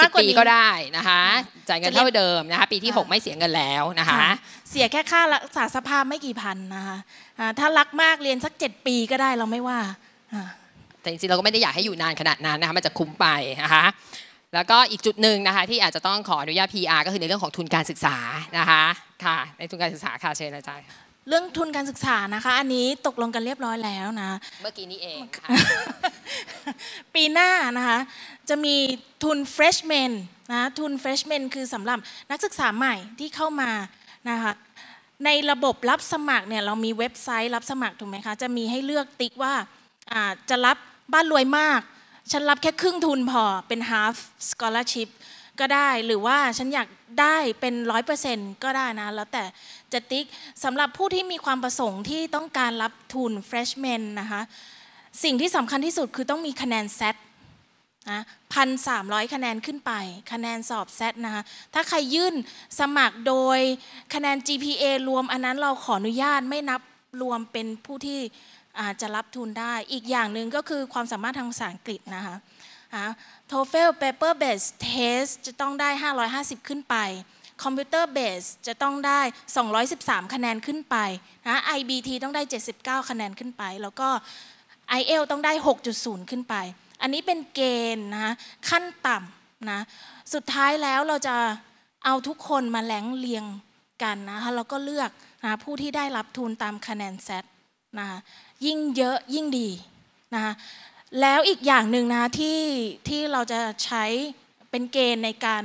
มากกว่านี้ก็ได้นะคะจ่ายเงินเท่าเดิมนะคะปีที่ 6 ไม่เสียเงินแล้วนะคะเสียแค่ค่ารักษาสภาพไม่กี่พันนะคะถ้ารักมากเรียนสัก 7 ปีก็ได้เราไม่ว่า แต่จริงๆเราก็ไม่ได้อยากให้อยู่นานขนาดนั้นนะคะมันจะคุ้มไปนะคะแล้วก็อีกจุดหนึ่งนะคะที่อาจจะต้องขออนุญาต PR ก็คือในเรื่องของทุนการศึกษานะคะค่ะในทุนการศึกษาค่ะเชิญอาจารย์เรื่องทุนการศึกษานะคะอันนี้ตกลงกันเรียบร้อยแล้วนะ เมื่อกี้นี้เองปีหน้านะคะจะมีทุน freshman นะทุน freshman คือสำหรับนักศึกษาใหม่ที่เข้ามานะคะในระบบรับสมัครเนี่ยเรามีเว็บไซต์รับสมัครถูกไหมคะจะมีให้เลือกติ๊กว่าจะรับบ้านรวยมาก ฉันรับแค่ครึ่งทุนพอเป็น half scholarship ก็ได้หรือว่าฉันอยากได้เป็น 100%ก็ได้นะแล้วแต่จติกสำหรับผู้ที่มีความประสงค์ที่ต้องการรับทุน freshman นะคะสิ่งที่สำคัญที่สุดคือต้องมีคะแนน s ซตนะพันสามร้อยคะแนนขึ้นไปคะแนนสอบ s ซ t นะคะถ้าใครยื่นสมัครโดยคะแนน GPA รวมอันนั้นเราขออนุญาตไม่นับรวมเป็นผู้ที่จจะรับทุนได้อีกอย่างหนึ่งก็คือความสามารถทางภาษาอังกฤษนะคะ TOEFL Paper Based Test จะต้องได้ 550 ขึ้นไปคอมพิวเตอร์เบสจะต้องได้ 213 คะแนนขึ้นไปนะ IBT ต้องได้ 79 คะแนนขึ้นไป แล้วก็ IL ต้องได้ 6.0 ขึ้นไป อันนี้เป็นเกณฑ์นะขั้นต่ำนะสุดท้ายแล้วเราจะเอาทุกคนมาแหลงเรียงกันนะแล้วก็เลือกนะผู้ที่ได้รับทุนตามคะแนนเซตนะยิ่งเยอะยิ่งดีนะแล้วอีกอย่างหนึ่งนะที่ที่เราจะใช้เป็นเกณฑ์ในการ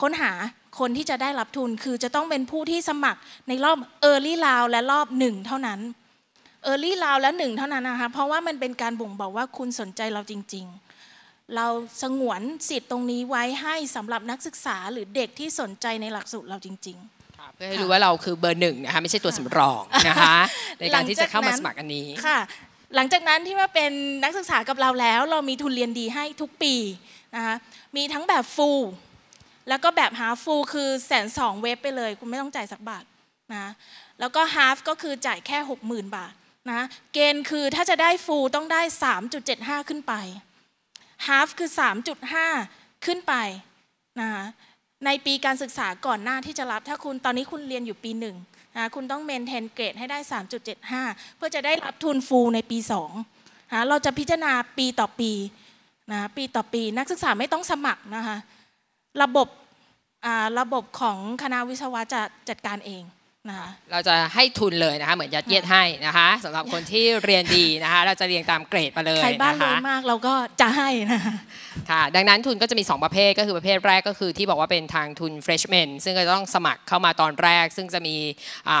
ค้นหาคนที่จะได้รับทุนคือจะต้องเป็นผู้ที่สมัครในรอบ Early Round และรอบ 1 เท่านั้น Early Round และ 1 เท่านั้นนะคะเพราะว่ามันเป็นการบ่งบอกว่าคุณสนใจเราจริงๆ เราสงวนสิทธิ์ตรงนี้ไว้ให้สำหรับนักศึกษาหรือเด็กที่สนใจในหลักสูตรเราจริงๆเพื่อให้รู้ว่าเราคือเบอร์หนึ่งนะคะไม่ใช่ตัวสำรอง นะคะ ในการที่จะเข้ามาสมัครอันนี้ค่ะหลังจากนั้นที่ว่าเป็นนักศึกษากับเราแล้วเรามีทุนเรียนดีให้ทุกปีนะคะมีทั้งแบบฟูลแล้วก็แบบฮาฟูลคือแสนสองเวฟไปเลย คุณไม่ต้องจ่ายสักบาทนะแล้วก็ฮาฟก็คือจ่ายแค่ 60,000 บาทนะเกณฑ์คือถ้าจะได้ฟูลต้องได้ 3.75 ขึ้นไปฮาฟคือ 3.5 ขึ้นไปนะในปีการศึกษาก่อนหน้าที่จะรับถ้าคุณตอนนี้คุณเรียนอยู่ปีหนึ่งนะคุณต้องเมนเทนเกรดให้ได้ 3.75 เพื่อจะได้รับทุนฟูลในปี2นะเราจะพิจารณาปีต่อปีนะปีต่อปี นักศึกษาไม่ต้องสมัครนะคะระบบระบบของคณะวิศวะจะจัดการเองนะคะเราจะให้ทุนเลยนะคะเหมือนยัดเยียดให้นะคะสำหรับคนที่เรียนดีนะคะเราจะเรียงตามเกรดมาเลยใครบ้านรวยมากเราก็จะให้นะคะค่ะดังนั้นทุนก็จะมี 2 ประเภทก็คือประเภทแรกก็คือที่บอกว่าเป็นทางทุน freshman ซึ่งก็ต้องสมัครเข้ามาตอนแรก ซึ่งจะมี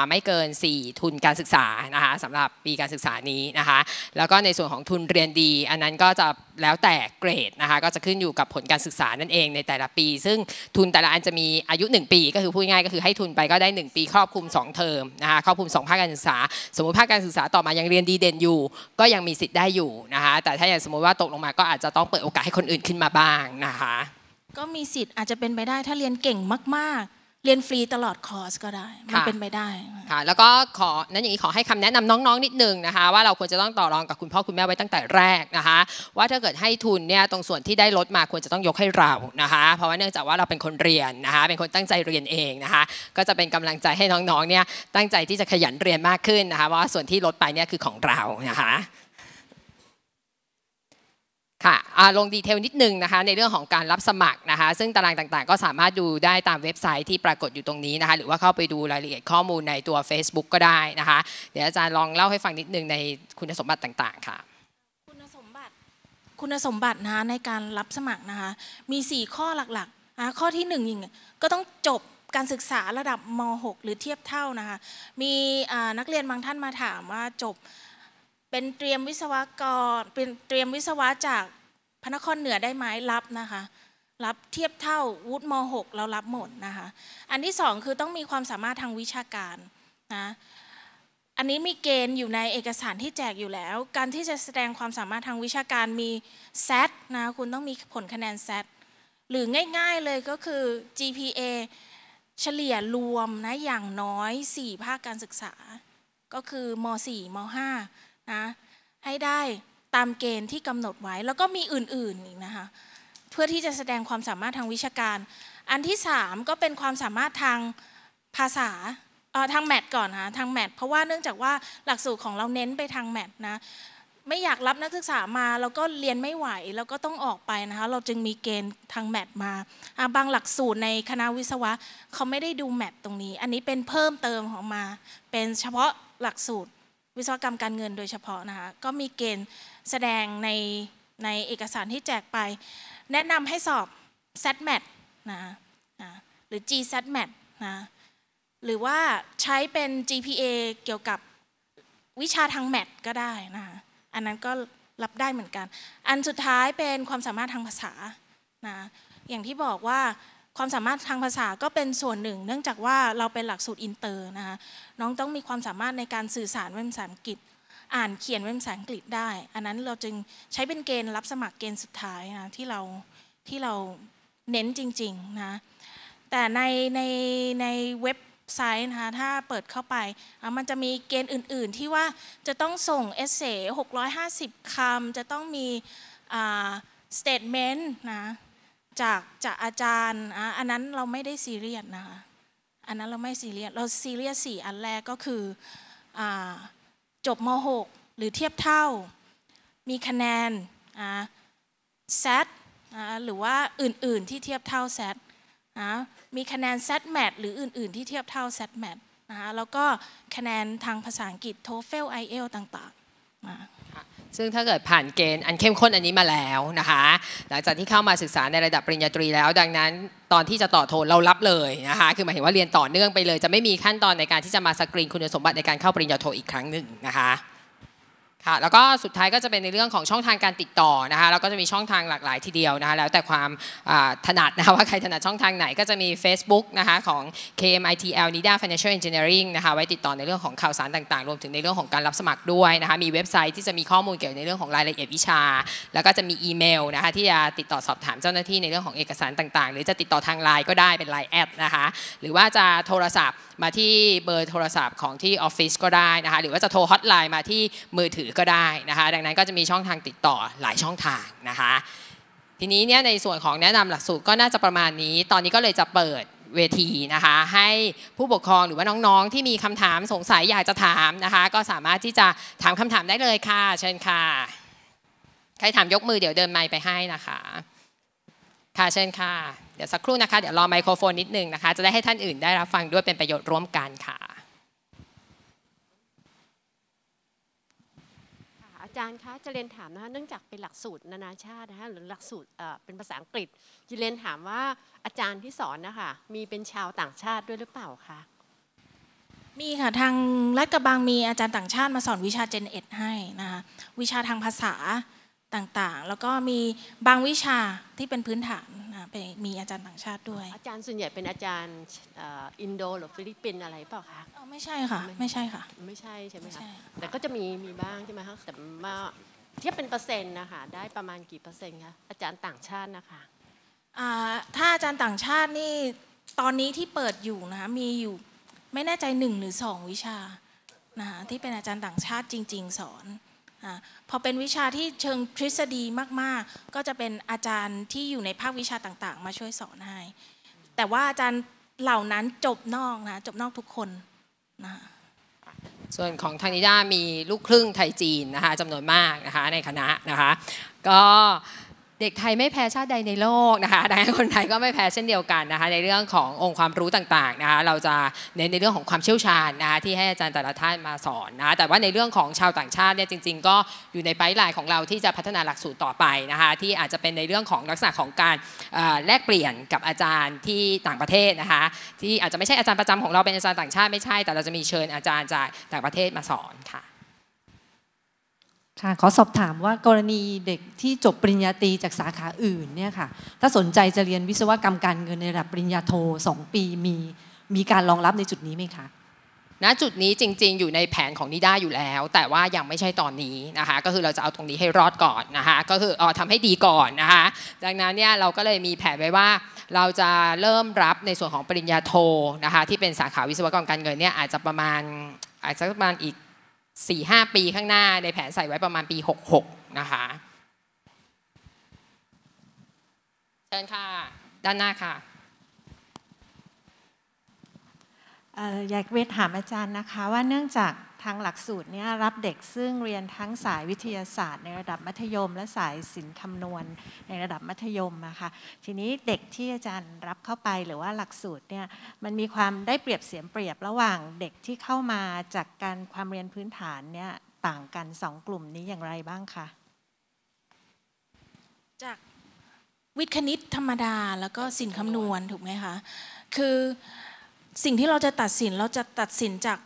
ไม่เกิน 4 ทุนการศึกษานะคะสำหรับปีการศึกษานี้นะคะแล้วก็ในส่วนของทุนเรียนดีอันนั้นก็จะแล้วแต่เกรดนะคะก็จะขึ้นอยู่กับผลการศึกษานั่นเองในแต่ละปี ซึ่งทุนแต่ละอันจะมีอายุ 1 ปี ก็คือพูดง่ายก็คือให้ทุนไปก็ได้1ปีครอบคลุม2เทอมนะคะครอบคลุม2ภาคการศึกษา สมมติภาคการศึกษาต่อมายังเรียนดีเด่นอยู่ ก็ยังมีสิทธิ์ได้อยู่นะคะแต่ถ้าอย่างสมมติว่าตกลงมาก็อาจจะต้องเปิดโอกาสให้คนอื่นขึ้นมาบ้างนะคะ ก็มีสิทธิ์อาจจะเป็นไปได้ถ้าเรียนเก่งมากเรียนฟรีตลอดคอร์สก็ได้มันเป็นไปได้ค่ะแล้วก็ขอ นั้นอย่างนี้ขอให้คำแนะนำน้องๆนิดนึงนะคะ ว่าเราควรจะต้องต่อรองกับคุณพ่อคุณแม่ไว้ตั้งแต่แรกนะคะ ว่าถ้าเกิดให้ทุนเนี่ยตรงส่วนที่ได้ลดมาควรจะต้องยกให้เรานะคะ เพราะว่าเนื่องจากว่าเราเป็นคนเรียนนะคะ เป็นคนตั้งใจเรียนเองนะคะ ก็จะเป็นกำลังใจให้น้องๆเนี่ยตั้งใจที่จะขยันเรียนมากขึ้นนะคะ ว่าส่วนที่ลดไปเนี่ยคือของเรานะคะค่ะลงดีเทลนิดนึงนะคะในเรื่องของการรับสมัครนะคะ ซึ่งตารางต่างๆ ก็สามารถดูได้ตามเว็บไซต์ที่ปรากฏอยู่ตรงนี้นะคะหรือว่าเข้าไปดูรายละเอียดข้อมูลในตัว Facebook ก็ได้นะคะ เดี๋ยวอาจารย์ลองเล่าให้ฟังนิดนึงในคุณสมบัติต่างๆค่ะคุณสมบัติคุณสมบัตินะคะในการรับสมัครนะคะมี 4 ข้อหลักๆนะข้อที่1นึ่งก็ต้องจบการศึกษาระดับม .6 หรือเทียบเท่านะคะมีนักเรียนบางท่านมาถามว่าจบเป็นเตรียมวิศวกรเป็นเตรียมวิศวะจากพระนครเหนือได้ไหมรับนะคะรับเทียบเท่าวุฒิม .6 เรารับหมดนะคะอันที่ 2 คือต้องมีความสามารถทางวิชาการนะอันนี้มีเกณฑ์อยู่ในเอกสารที่แจกอยู่แล้ว การที่จะแสดงความสามารถทางวิชาการมีแซนะคุณต้องมีผลคะแนนแซหรือง่ายๆเลยก็คือ GPA เฉลี่ยรวมนะอย่างน้อย4ภาคการศึกษา ก็คือม .4 ม .5 นะให้ได้ตามเกณฑ์ที่กำหนดไว้แล้วก็มีอื่นๆอีกนะคะเพื่อที่จะแสดงความสามารถทางวิชาการ อันที่ 3 ก็เป็นความสามารถทางภาษาทางแมทก่อนค่ะทางแมทเพราะว่าเนื่องจากว่าหลักสูตรของเราเน้นไปทางแมทนะไม่อยากรับนักศึกษามาแล้วก็เรียนไม่ไหวแล้วก็ต้องออกไปนะคะเราจึงมีเกณฑ์ทางแมทมาบางหลักสูตรในคณะวิศวะเขาไม่ได้ดูแมทตรงนี้ อันนี้เป็นเพิ่มเติมของมา เป็นเฉพาะหลักสูตรวิศวกรรมการเงินโดยเฉพาะนะคะก็มีเกณฑ์แสดงในในเอกสารที่แจกไป แนะนำให้สอบ SatMat นะนะหรือ GSatMat นะหรือว่าใช้เป็น GPA เกี่ยวกับวิชาทางแมทก็ได้นะคะอันนั้นก็รับได้เหมือนกัน อันสุดท้ายเป็นความสามารถทางภาษานะอย่างที่บอกว่าความสามารถทางภาษาก็เป็นส่วนหนึ่ง เนื่องจากว่าเราเป็นหลักสูตรอินเตอร์นะคะน้องต้องมีความสามารถในการสื่อสารเป็นภาษาอังกฤษอ่านเขียนเป็นภาษาอังกฤษได้ อันนั้นเราจึงใช้เป็นเกณฑ์รับสมัครเกณฑ์สุดท้ายนะที่เราที่เราเน้นจริงๆนะแต่ในในในเว็บไซต์นะคะถ้าเปิดเข้าไปมันจะมีเกณฑ์อื่นๆ ที่ว่าจะต้องส่งเอเซ่650คำจะต้องมีสเตทเมนต์นะจากจากอาจารย์อันนั้นเราไม่ได้ซีเรียสนะคะอันนั้นเราไม่ซีเรียสเราซีเรียสสี่อันแรกก็คืออจบม .6 หรือเทียบเท่า มีคะแนนแซดหรือว่าอื่นๆที่เทียบเท่าแซดมีคะแนนแซดแมทหรืออื่นๆที่เทียบเท่าแซดแมทนะคะแล้วก็คะแนนทางภาษาอังกฤษโทเฟลไอเอลต่างๆซึ่งถ้าเกิดผ่านเกณฑ์อันเข้มข้นอันนี้มาแล้วนะคะ หลังจากที่เข้ามาศึกษาในระดับปริญญาตรีแล้ว ดังนั้นตอนที่จะต่อโทเรารับเลยนะคะ คือหมายถึงว่าเรียนต่อเนื่องไปเลย จะไม่มีขั้นตอนในการที่จะมาสกรีนคุณสมบัติในการเข้าปริญญาโทอีกครั้งหนึ่งนะคะค่ะแล้วก็สุดท้ายก็จะเป็นในเรื่องของช่องทางการติดต่อนะคะแล้วก็จะมีช่องทางหลากหลายทีเดียวนะคะแล้วแต่ความถนัดนะคะว่าใครถนัดช่องทางไหน ก็จะมี Facebook นะคะของ KMITL NIDA Financial Engineering นะคะไว้ติดต่อในเรื่องของข่าวสารต่างๆ รวมถึงในเรื่องของการรับสมัครด้วยนะคะมีเว็บไซต์ที่จะมีข้อมูลเกี่ยว ในเรื่องของรายละเอียดวิชา แล้วก็จะมีอีเมลนะคะที่จะติดต่อสอบถามเจ้าหน้าที่ในเรื่องของเอกสารต่างๆ หรือจะติดต่อทางไลน์ก็ได้เป็นไลน์แอดนะคะหรือว่าจะโทรศัพท์มาที่เบอร์โทรศัพท์ของที่ออฟฟิศก็ได้นะคะ หรือว่าจะโทรฮอตไลน์มาที่มือถือก็ได้นะคะดังนั้นก็จะมีช่องทางติดต่อหลายช่องทางนะคะ ทีนี้เนี่ยในส่วนของแนะนำหลักสูตรก็น่าจะประมาณนี้ ตอนนี้ก็เลยจะเปิดเวทีนะคะ ให้ผู้ปกครองหรือว่าน้องๆ ที่มีคำถามสงสัยอยากจะถามนะคะก็สามารถที่จะถามคำถามได้เลยค่ะ เชิญค่ะใครถามยกมือเดี๋ยวเดินไมค์ไปให้นะคะค่ะเชิญค่ะเดี๋ยวสักครู่นะคะเดี๋ยวรอไมโครโฟนนิดนึงนะคะจะได้ให้ท่านอื่นได้รับฟังด้วยเป็นประโยชน์ร่วมกันค่ะอาจารย์คะจะเรียนถามนะคะเนื่องจากเป็นหลักสูตรนานาชาตินะคะหรือหลักสูตรเป็นภาษาอังกฤษจะเรียนถามว่าอาจารย์ที่สอนนะคะมีเป็นชาวต่างชาติด้วยหรือเปล่าคะมีค่ะทางรัฐกระบังมีอาจารย์ต่างชาติมาสอนวิชาเจนเอ็ดให้นะคะวิชาทางภาษาต่างๆแล้วก็มีบางวิชาที่เป็นพื้นฐานมีอาจารย์ต่างชาติด้วย อาจารย์ส่วนใหญ่เป็นอาจารย์อินโดหรือฟิลิปปินอะไรเปล่าคะไม่ใช่ค่ะไม่ใช่ค่ะไม่ใช่ใช่ไหมคะแต่ก็จะมีมีบ้างใช่ไหมคะแต่มาเทียบเป็นเปอร์เซ็นต์นะคะได้ประมาณกี่เปอร์เซ็นต์คะอาจารย์ต่างชาตินะคะถ้าอาจารย์ต่างชาตินี่ตอนนี้ที่เปิดอยู่นะมีอยู่ไม่แน่ใจหนึ่งหรือสองวิชานะที่เป็นอาจารย์ต่างชาติจริง ๆ สอนพอเป็นวิชาที่เชิงทฤษฎีมาก ๆ ก็จะเป็นอาจารย์ที่อยู่ในภาควิชาต่างๆ มาช่วยสอนให้ แต่ว่าอาจารย์เหล่านั้นจบนอกนะจบนอกทุกคนนะส่วนของทางนิด้ามีลูกครึ่งไทยจีนนะคะจำนวนมากนะคะในคณะนะคะ ก็เด็กไทยไม่แพ้ชาติใดในโลกนะคะดังนั้นคนไทยก็ไม่แพ้เช่นเดียวกันนะคะในเรื่องขององค์ความรู้ต่างๆนะคะเราจะเน้นในเรื่องของความเชี่ยวชาญนะคะที่ให้อาจารย์แต่ละท่านมาสอนนะแต่ว่าในเรื่องของชาวต่างชาติเนี่ยจริง ๆ ก็อยู่ในไบไลน์ของเราที่จะพัฒนาหลักสูตรต่อไปนะคะที่อาจจะเป็นในเรื่องของลักษณะของการแลกเปลี่ยนกับอาจารย์ที่ต่างประเทศนะคะ ที่อาจจะไม่ใช่อาจารย์ประจำของเราเป็นอาจารย์ต่างชาติไม่ใช่แต่เราจะมีเชิญอาจารย์จากต่างประเทศมาสอนค่ะค่ะขอสอบถามว่ากรณีเด็กที่จบปริญญาตรีจากสาขาอื่นเนี่ยค่ะถ้าสนใจจะเรียนวิศวกรรมการเงินในระดับปริญญาโทสองปีมีมีการรองรับในจุดนี้ไหมคะณจุดนี้จริงๆ อยู่ในแผนของนิด้าอยู่แล้ว แต่ว่ายังไม่ใช่ตอนนี้นะคะก็คือเราจะเอาตรงนี้ให้รอดก่อนนะคะก็คือเออทำให้ดีก่อนนะคะดังนั้นเนี่ยเราก็เลยมีแผนไว้ว่าเราจะเริ่มรับในส่วนของปริญญาโทนะคะที่เป็นสาขาวิศวกรรมการเงินเนี่ยอาจจะประมาณอาจจะประมาณอีกสี่ห้าปีข้างหน้าในแผนใส่ไว้ประมาณปีหกหกนะคะ เชิญค่ะ ด้านหน้าค่ะอยากเวทถามอาจารย์นะคะ ว่าเนื่องจากทางหลักสูตรนี้รับเด็กซึ่งเรียนทั้งสายวิทยาศาสตร์ ในระดับมัธยม และสายศิลป์คำนวณ ในระดับมัธยมนะคะทีนี้เด็กที่อาจารย์รับเข้าไปหรือว่าหลักสูตรเนี่ยมันมีความได้เปรียบเสียเปรียบระหว่างเด็กที่เข้ามาจากการความเรียนพื้นฐานเนี่ยต่างกัน 2 กลุ่มนี้อย่างไรบ้างคะจากวิทย์คณิตธรรมดาแล้วก็สินคำนวณถูกไหมคะคือสิ่งที่เราจะตัดสินเราจะตัดสินจาก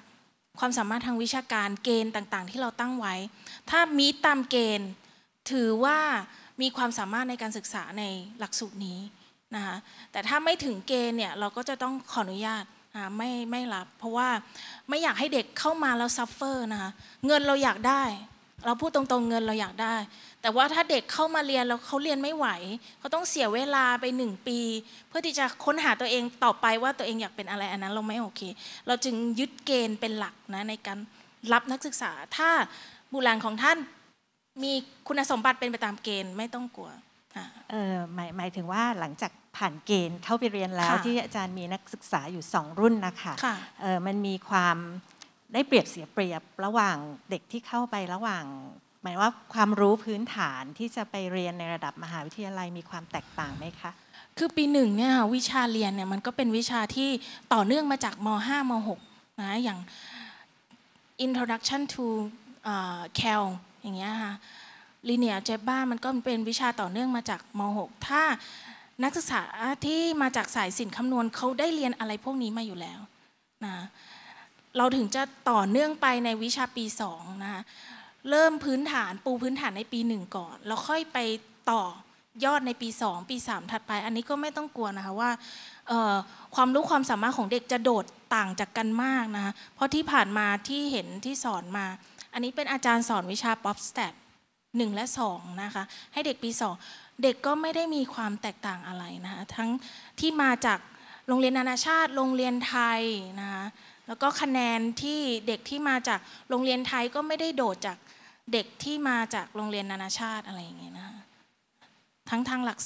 ความสามารถทางวิชาการเกณฑ์ต่างๆ ที่เราตั้งไว้ ถ้ามีตามเกณฑ์ ถือว่ามีความสามารถในการศึกษาในหลักสูตรนี้นะคะแต่ถ้าไม่ถึงเกณฑ์เนี่ยเราก็จะต้องขออนุญาตไม่ไม่รับ เพราะว่าไม่อยากให้เด็กเข้ามาแล้วซัฟเฟอร์นะคะเงินเราอยากได้เราพูดตรงๆ เงินเราอยากได้ แต่ว่าถ้าเด็กเข้ามาเรียนแล้วเขาเรียนไม่ไหวเขาต้องเสียเวลาไปหนึ่งปี เพื่อที่จะค้นหาตัวเองต่อไปว่าตัวเองอยากเป็นอะไรอันนั้นเราไม่โอเค เราจึงยึดเกณฑ์เป็นหลักนะ ในการรับนักศึกษา ถ้าบุรังของท่านมีคุณสมบัติเป็นไปตามเกณฑ์ไม่ต้องกลัวเออหมายหมายถึงว่าหลังจากผ่านเกณฑ์เข้าไปเรียนแล้วที่อาจารย์มีนักศึกษาอยู่สองรุ่นนะคะคะเออมันมีความได้เปรียบเสียเปรียบระหว่างเด็กที่เข้าไประหว่าง หมายว่าความรู้พื้นฐานที่จะไปเรียนในระดับมหาวิทยาลัยมีความแตกต่างไหมคะคือปีหนึ่งเนี่ยวิชาเรียนเนี่ยมันก็เป็นวิชาที่ต่อเนื่องมาจากม5ม6นะอย่าง introduction to cal อย่างเงี้ยค่ะ linear algebra มันก็เป็นวิชาต่อเนื่องมาจากม6ถ้านักศึกษาที่มาจากสายสินคำนวณเขาได้เรียนอะไรพวกนี้มาอยู่แล้วนะเราถึงจะต่อเนื่องไปในวิชาปีสนะนะ เริ่มพื้นฐานปูพื้นฐานในปีหนึ่งก่อน แล้วค่อยไปต่อยอดในปีสองปีสามถัดไป อันนี้ก็ไม่ต้องกลัวนะคะว่าความรู้ความสามารถของเด็กจะโดดต่างจากกันมากนะคะเพราะที่ผ่านมาที่เห็นที่สอนมา อันนี้เป็นอาจารย์สอนวิชา pop s t ึ่งและสองนะคะ ให้เด็กปีสองเด็กก็ไม่ได้มีความแตกต่างอะไรนะคะ ทั้งที่มาจากโรงเรียนนานาชาติ โรงเรียนไทยนะคะแล้วก็คะแนนที่เด็กที่มาจากโรงเรียนไทยก็ไม่ได้โดดจากเด็กที่มาจากโรงเรียนนานาชาติอะไรอย่างเงี้ยนะทั้งทางหลัก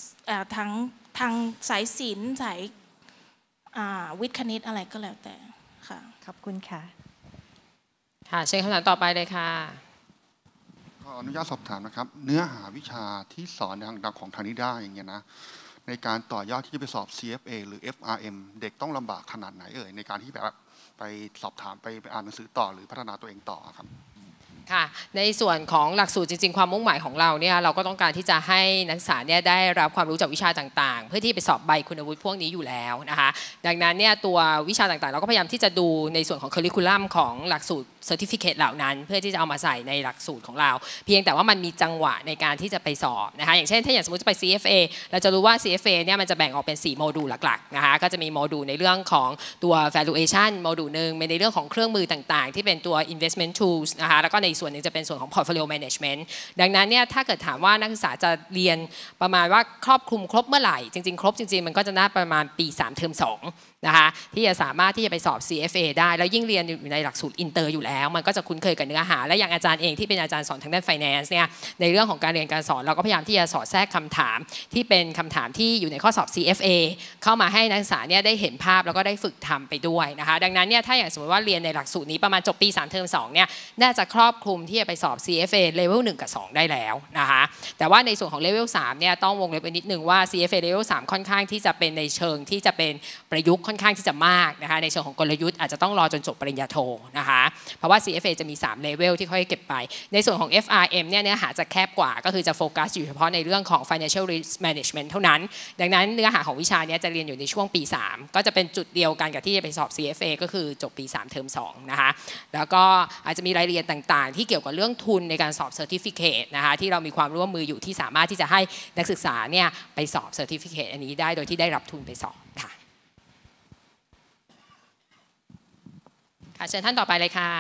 ทั้งทางสายศิลป์สายวิทย์คณิตอะไรก็แล้วแต่ค่ะขอบคุณค่ะค่ะเชิญคำถามต่อไปเลยค่ะขออนุญาตสอบถามนะครับ เนื้อหาวิชาที่สอนในทางดังของทางนได้อย่างเงี้ยนะในการต่อยอดที่จะไปสอบ CFA หรือ FRM เด็กต้องลำบากขนาดไหนเอ่ยในการที่แบบไปสอบถามไปอ่านหนังสือต่อหรือพัฒนาตัวเองต่อครับค่ะในส่วนของหลักสูตรจริงๆความมุ่งหมายของเราเนี่ยเราก็ต้องการที่จะให้นักศึกษาเนี่ยได้รับความรู้จากวิชาต่าง ๆ เพื่อที่ไปสอบใบคุณวุฒิพวกนี้อยู่แล้วนะคะดังนั้นเนี่ยตัววิชาต่างๆ เราก็พยายามที่จะดูในส่วนของคริคูลัมของหลักสูตรเซอร์ติฟิเคตเหล่านั้นเพื่อที่จะเอามาใส่ในหลักสูตรของเรา เพียงแต่ว่ามันมีจังหวะในการที่จะไปสอบนะคะ อย่างเช่นถ้าอย่างสมมติจะไป CFA เราจะรู้ว่า CFA เนี่ยมันจะแบ่งออกเป็น 4โมดูลหลักๆนะคะก็จะมีโมดูลในเรื่องของตัว valuation โมดูลหนึ่งในเรื่องของเครื่องมือต่างๆ ที่เป็นตัว investment tools นะคะแล้วก็ในส่วนหนึ่งจะเป็นส่วนของ portfolio management ดังนั้นเนี่ยถ้าเกิดถามว่านักศึกษาจะเรียนประมาณว่าครอบคลุมครบเมื่อไหร่จริงๆ ครบจริงๆ มันก็จะน่าประมาณปี 3เทอม2นะคะที่จะสามารถที่จะไปสอบ CFA ได้แล้วยิ่งเรียนอยู่ในหลักสูตรอินเตอร์อยู่แล้ว มันก็จะคุ้นเคยกับเนื้อหาและอย่างอาจารย์เองที่เป็นอาจารย์สอนทางด้าน finance เนี่ยในเรื่องของการเรียนการสอนเราก็พยายามที่จะสอดแทรกคำถามที่เป็นคำถามที่อยู่ในข้อสอบ CFA เข้ามาให้นักศึกษาเนี่ยได้เห็นภาพแล้วก็ได้ฝึกทำไปด้วยนะคะดังนั้นเนี่ยถ้าอย่างสมมติว่าเรียนในหลักสูตรนี้ประมาณจบปี3เทอม2เนี่ยน่าจะครอบคลุมที่จะไปสอบ CFA เลเวล1กับ 2 ได้แล้วนะคะแต่ว่าในส่วนของเลเวล3เนี่ยต้องวงเล็บไปนิดนึงว่า CFA เลเวล3ค่อนข้างที่จะเป็นในเชิงที่จะเป็นประยุกต์อนข้างที่จะมากนะคะในเชิงของกลยุทธ์อาจจะต้องรอจนจบปริญญาโทนะคะ เพราะว่า CFA จะมี3เลเวล ที่ค่อยเก็บไป ในส่วนของ FRM เนี่ยเนื้อหาจะแคบกว่าก็คือจะโฟกัสอยู่เฉพาะในเรื่องของ financial risk management เท่านั้น ดังนั้นเนื้อหาของวิชานี้จะเรียนอยู่ในช่วงปี 3 ก็จะเป็นจุดเดียวกันกับที่จะไปสอบ CFA ก็คือจบปี 3 เทอม2นะคะแล้วก็อาจจะมีรายละเอียดต่างๆ ที่เกี่ยวกับเรื่องทุนในการสอบ certificate นะคะที่เรามีความร่วมมืออยู่ที่สามารถที่จะให้นักศึกษาเนี่ยไปสอบ certificate อันนี้ได้โดยที่ได้รับทุนไปสอบค่ะค่ะเชิญท่านต่อไปเลยค่ะ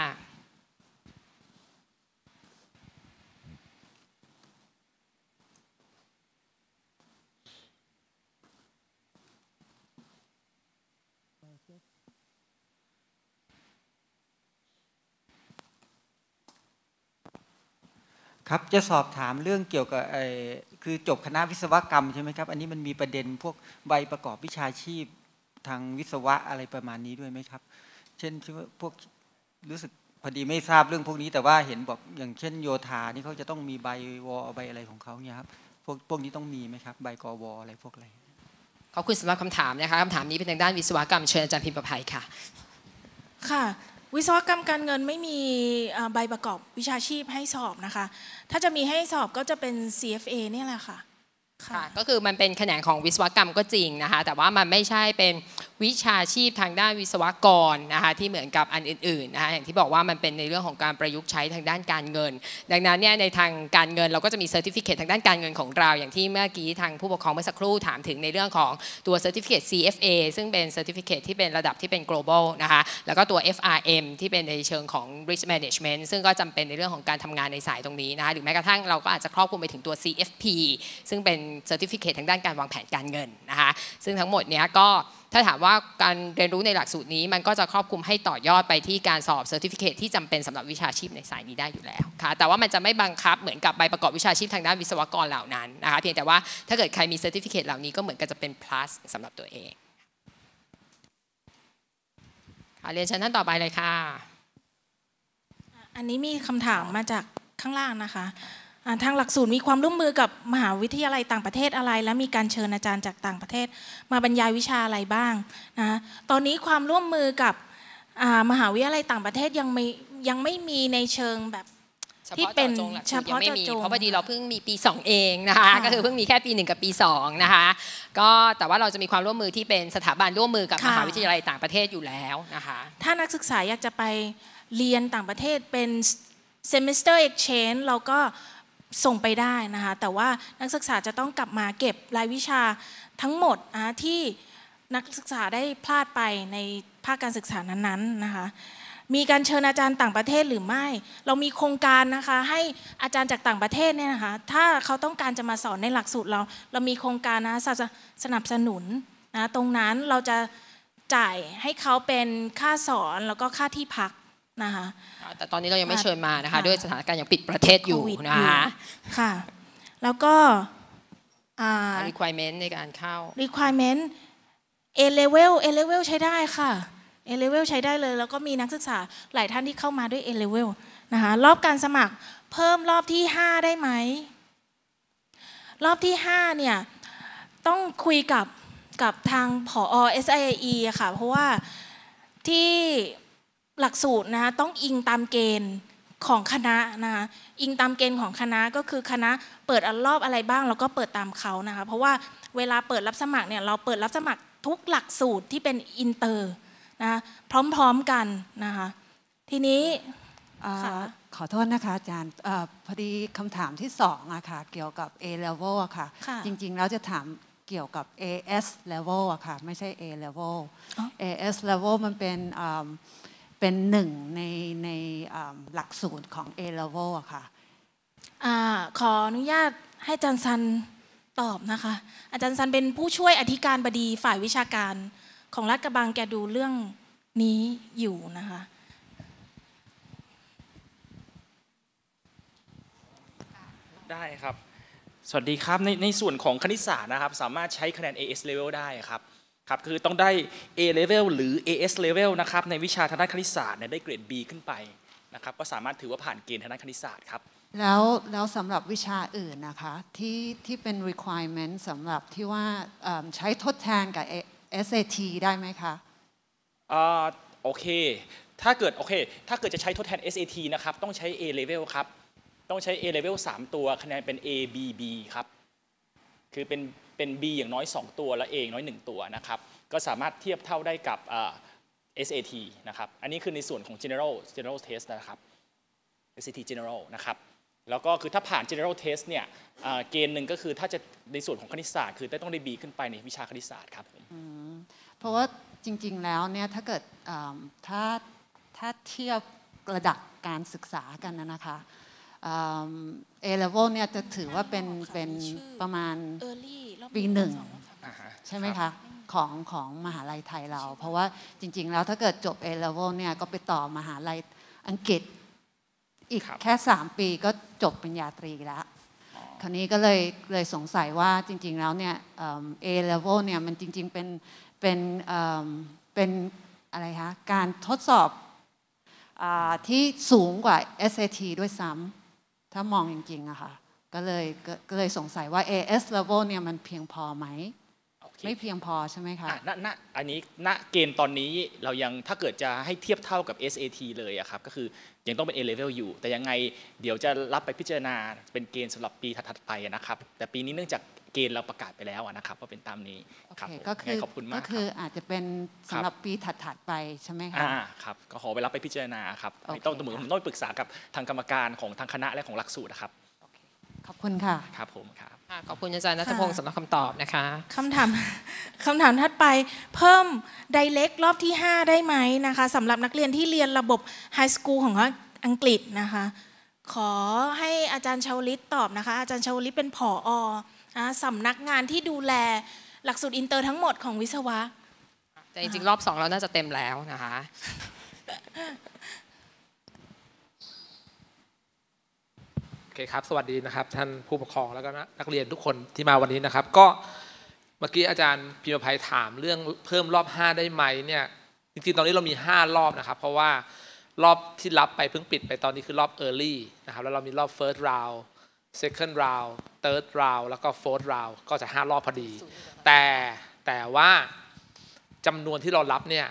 ครับจะสอบถามเรื่องเกี่ยวกับไอ้คือจบคณะวิศวกรรมใช่ไหมครับอันนี้มันมีประเด็นพวกใบประกอบวิชาชีพทางวิศวะอะไรประมาณนี้ด้วยไหมครับเช่นพวกรู้สึกพอดีไม่ทราบเรื่องพวกนี้แต่ว่าเห็นบอกอย่างเช่นโยธานี่เขาจะต้องมีใบวอใบอะไรของเขาเนี่ยครับพวกพวกนี้ต้องมีไหมครับใบกอวออะไรพวกอะไรขอบคุณสำหรับคำถามนะคะคำถามนี้เป็นทางด้านวิศวกรรมเชิญอาจารย์พิมประภัยค่ะค่ะวิศวกรรมการเงินไม่มีใบประกอบวิชาชีพให้สอบนะคะถ้าจะมีให้สอบก็จะเป็น CFA เนี่ยแหละค่ะค่ะก็คือมันเป็นแขนงของวิศวกรรมก็จริงนะคะแต่ว่ามันไม่ใช่เป็นวิชาชีพทางด้านวิศวกรนะคะที่เหมือนกับอันอื่นๆนะคะอย่างที่บอกว่ามันเป็นในเรื่องของการประยุกต์ใช้ทางด้านการเงิน ดังนั้นเนี่ยในทางการเงินเราก็จะมีเซอร์ติฟิเคททางด้านการเงินของเราอย่างที่เมื่อกี้ทางผู้ปกครองเมื่อสักครู่ถามถึงในเรื่องของตัวเซอร์ติฟิเคท CFA ซึ่งเป็นเซอร์ติฟิเคทที่เป็นระดับที่เป็น global นะคะแล้วก็ตัว FRM ที่เป็นในเชิงของ risk management ซึ่งก็จำเป็นในเรื่องของการทำงานในสายตรงนี้นะคะหรือแม้กระทั่งเราก็อาจจะครอบคลุมไปถึงตัว CFP ซึ่งเป็นเซอร์ติฟิเคททางด้านการวางแผนการเงินนะคะ ซึ่งทั้งหมดเนี้ยก็ถ้าถามว่าการเรียนรู้ในหลักสูตรนี้มันก็จะครอบคลุมให้ต่อยอดไปที่การสอบเซอร์ติฟิเคตที่จำเป็นสำหรับวิชาชีพในสายนี้ได้อยู่แล้วค่ะ แต่ว่ามันจะไม่บังคับเหมือนกับใบประกอบวิชาชีพทางด้านวิศวกรเหล่านั้นนะคะ เพียงแต่ว่าถ้าเกิดใครมีเซอร์ติฟิเคตเหล่านี้ก็เหมือนกับจะเป็น plus สำหรับตัวเองค่ะเรียนชั้นท่านต่อไปเลยค่ะ อันนี้มีคำถามมาจากข้างล่างนะคะทางหลักสูตรมีความร่วมมือกับมหาวิทยาลัยต่างประเทศอะไร และมีการเชิญอาจารย์จากต่างประเทศมาบรรยายวิชาอะไรบ้างนะตอนนี้ความร่วมมือกับมหาวิทยาลัยต่างประเทศยังไม่ยังไม่มีในเชิงแบบที่เป็นเฉพาะเจาะจงยงไม่มี เพราะพอดีเราเพิ่งมีปี 2 เองนะคะก็คือเพิ่งมีแค่ปี1กับปี2นะคะก็แต่ว่าเราจะมีความร่วมมือที่เป็นสถาบันร่วมมือกับมหาวิทยาลัยต่างประเทศอยู่แล้วนะคะถ้านักศึกษาอยากจะไปเรียนต่างประเทศเป็น semester exchange เราก็ส่งไปได้นะคะแต่ว่านักศึกษาจะต้องกลับมาเก็บรายวิชาทั้งหมดนะที่นักศึกษาได้พลาดไปในภาคการศึกษานั้นๆนะคะมีการเชิญอาจารย์ต่างประเทศหรือไม่ เรามีโครงการนะคะให้อาจารย์จากต่างประเทศเนี่ยนะคะถ้าเขาต้องการจะมาสอนในหลักสูตรเรา เรามีโครงการนะสนับสนุนนะตรงนั้นเราจะจ่ายให้เขาเป็นค่าสอนแล้วก็ค่าที่พักนะคะแต่ตอนนี้เรายังไม่เชิญมานะคะ ด้วยสถานการณ์ยังปิดประเทศอยู่นะคะ ค่ะ แล้วก็ requirement ในการเข้า requirement A level A level ใช้ได้ค่ะ A level ใช้ได้เลย แล้วก็มีนักศึกษาหลายท่านที่เข้ามาด้วย A level นะคะรอบการสมัครเพิ่มรอบที่ 5 ได้ไหม รอบที่ 5 เนี่ย ต้องคุยกับกับทางผอ SIAE ค่ะ เพราะว่าที่หลักสูตรนะคะต้องอิงตามเกณฑ์ของคณะนะคะอิงตามเกณฑ์ของคณะก็คือคณะ เปิดอันรอบอะไรบ้างเราก็เปิดตามเขานะคะ เพราะว่าเวลาเปิดรับสมัครเนี่ยเราเปิดรับสมัครทุกหลักสูตรที่เป็นอินเตอร์นะพร้อมๆกันนะคะ ทีนี้ขอโทษนะคะอาจารย์พอดีคำถามที่สองอะค่ะเกี่ยวกับ A level อะค่ะจริงๆแล้วจะถามเกี่ยวกับ AS level อะค่ะไม่ใช่ A level AS level มันเป็นเป็นหนึ่งในในหลักสูตรของ A-Level อะค่ะขออนุญาตให้อาจารย์ซันตอบนะคะอาจารย์ซันเป็นผู้ช่วยอธิการบดีฝ่ายวิชาการของรัฐกระบังแกดูเรื่องนี้อยู่นะคะได้ครับสวัสดีครับในในส่วนของคณิตศาสตร์นะครับสามารถใช้คะแนน AS level ได้ครับครับคือต้องได้ A level หรือ AS level นะครับในวิชาทางด้านคณิตศาสตร์เนี่ยได้เกรด B ขึ้นไปนะครับก็สามารถถือว่าผ่านเกณฑ์ทางด้านคณิตศาสตร์ครับแล้วแล้วสำหรับวิชาอื่นนะคะที่ที่เป็น requirement สำหรับที่ว่าใช้ทดแทนกับ SAT ได้ไหมคะอ่าโอเค ถ้าเกิดโอเค ถ้าเกิดจะใช้ทดแทน SAT นะครับต้องใช้ A level ครับต้องใช้ A level 3 ตัวคะแนนเป็น A B B ครับคือเป็นเป็น B อย่างน้อย2ตัวและ A อย่างน้อย 1 ตัวนะครับ ก็สามารถเทียบเท่าได้กับ SAT นะครับ อันนี้คือในส่วนของ general general test นะครับ SAT general นะครับแล้วก็คือถ้าผ่าน general test เนี่ยเกณฑ์หนึ่งก็คือถ้าจะในส่วนของคณิตศาสตร์คือต้องได้ B ขึ้นไปในวิชาคณิตศาสตร์ครับผมเพราะว่าจริง ๆ แล้วเนี่ยถ้าเกิดถ้าถ้าเทียบระดับการศึกษากันนะคะเอเลเวลเนี่ยจะถือว่าเป็นเป็นประมาณปีหนึ่งใช่ไหมคะของของมหาลัยไทยเรา เพราะว่าจริงๆแล้วถ้าเกิดจบ A level เนี่ยก็ไปต่อมหาลัยอังกฤษอีกแค่ 3 ปีก็จบปริญญาตรีแล้วคราวนี้ก็เลยเลยสงสัยว่าจริงๆแล้วเนี่ยเอเลเวลเนี่ยมันจริงๆเป็นเป็นเป็นอะไรคะการทดสอบอที่สูงกว่า SAT ด้วยซ้ำถ้ามองจริงๆอะค่ะ ก็เลยก็เลยสงสัยว่า AS level เนี่ย มันเพียงพอไหมไม่เพียงพอใช่ไหมคะณณอันนี้ณเกณฑ์ตอนนี้เรายังถ้าเกิดจะให้เทียบเท่ากับ SAT เลยอะครับก็คือยังต้องเป็น A level อยู่ แต่ยังไงเดี๋ยวจะรับไปพิจารณา เป็นเกณฑ์สำหรับปีถัดไปนะครับ แต่ปีนี้เนื่องจากเกณฑ์เราประกาศไปแล้วนะครับว่าเป็นตามนี้ครับก็คือขอบคุณมากก็คืออาจจะเป็นสำหรับปีถัดๆไปใช่ไหมคะอ่าครับก็ขอไปรับไปพิจารณาครับต้องสมมตินผมต้องปรึกษากับทางกรรมการของทางคณะและของหลักสูตรนะครับขอบคุณค่ะครับผมค่ะขอบคุณอาจารย์นัทพงศ์สำหรับคำตอบนะคะคำถามคำถามถัดไปเพิ่มไดเล็กรอบที่ 5 ได้ไหมนะคะสำหรับนักเรียนที่เรียนระบบไฮสคูลของอังกฤษนะคะ ขอให้อาจารย์ชาวลิตตอบนะคะ อาจารย์ชาวลิตเป็นผออนสำนักงานที่ดูแลหลักสูตรอินเตอร์ทั้งหมดของวิศวะแต่จริงๆรอบสองเราน่าจะเต็มแล้วนะคะอเคครับสวัสดีนะครับ ท่านผู้ปกครองแล้วก็นักเรียนทุกคนที่มาวันนี้นะครับ ก็เมื่อกี้อาจารย์พิมพัยถามเรื่องเพิ่มรอบ5ได้ไหมเนี่ยจริงๆ ตอนนี้เรามี5รอบนะครับ เพราะว่ารอบที่รับไปเพิ่งปิด ไปตอนนี้คือรอบ Early นะครับแล้วเรามีรอบ First Round Second Round Third Round แล้วก็ Fourth Round ก็จะ5รอบพอดีแต่แต่ว่าจำนวนที่เรารับเนี่ย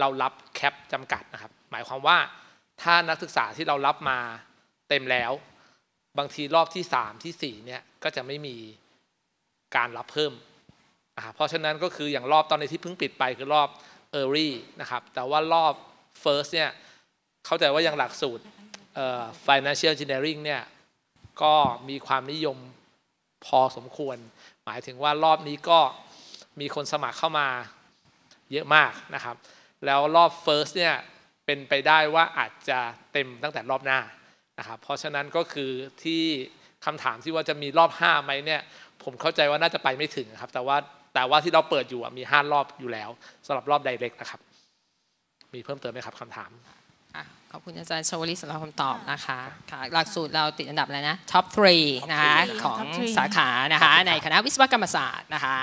เรารับแคปจำกัดนะครับหมายความว่าถ้านักศึกษาที่เรารับมาเต็มแล้วบางทีรอบที่สามที่สี่เนี่ย ก็จะไม่มีการรับเพิ่ม เพราะฉะนั้นก็คืออย่างรอบตอนนี้ที่เพิ่งปิดไปคือรอบ e a r l y นะครับแต่ว่ารอบ first เนี่ยเข้าใจว่ายังหลักสูตร financial engineering เนี่ยก็มีความนิยมพอสมควร หมายถึงว่ารอบนี้ก็มีคนสมัครเข้ามาเยอะมากนะครับแล้วรอบ first เนี่ยเป็นไปได้ว่าอาจจะเต็มตั้งแต่รอบหน้านะครับเพราะฉะนั้นก็คือที่คำถามที่ว่าจะมีรอบ5ไหมเนี่ยผมเข้าใจว่าน่าจะไปไม่ถึงครับแต่ว่าแต่ว่าที่เราเปิดอยู่มี5รอบอยู่แล้วสำหรับรอบใดเล็กนะครับ มีเพิ่มเติมไหมครับคำถามขอบคุณอาจารย์ชวลิสำหรับคำตอบนะคะค่ะหลักสูตรเราติดอันดับแล้วนะท็อป 3 นะคะของสาขานะคะในคณะวิศวกรรมศาสตร์นะคะ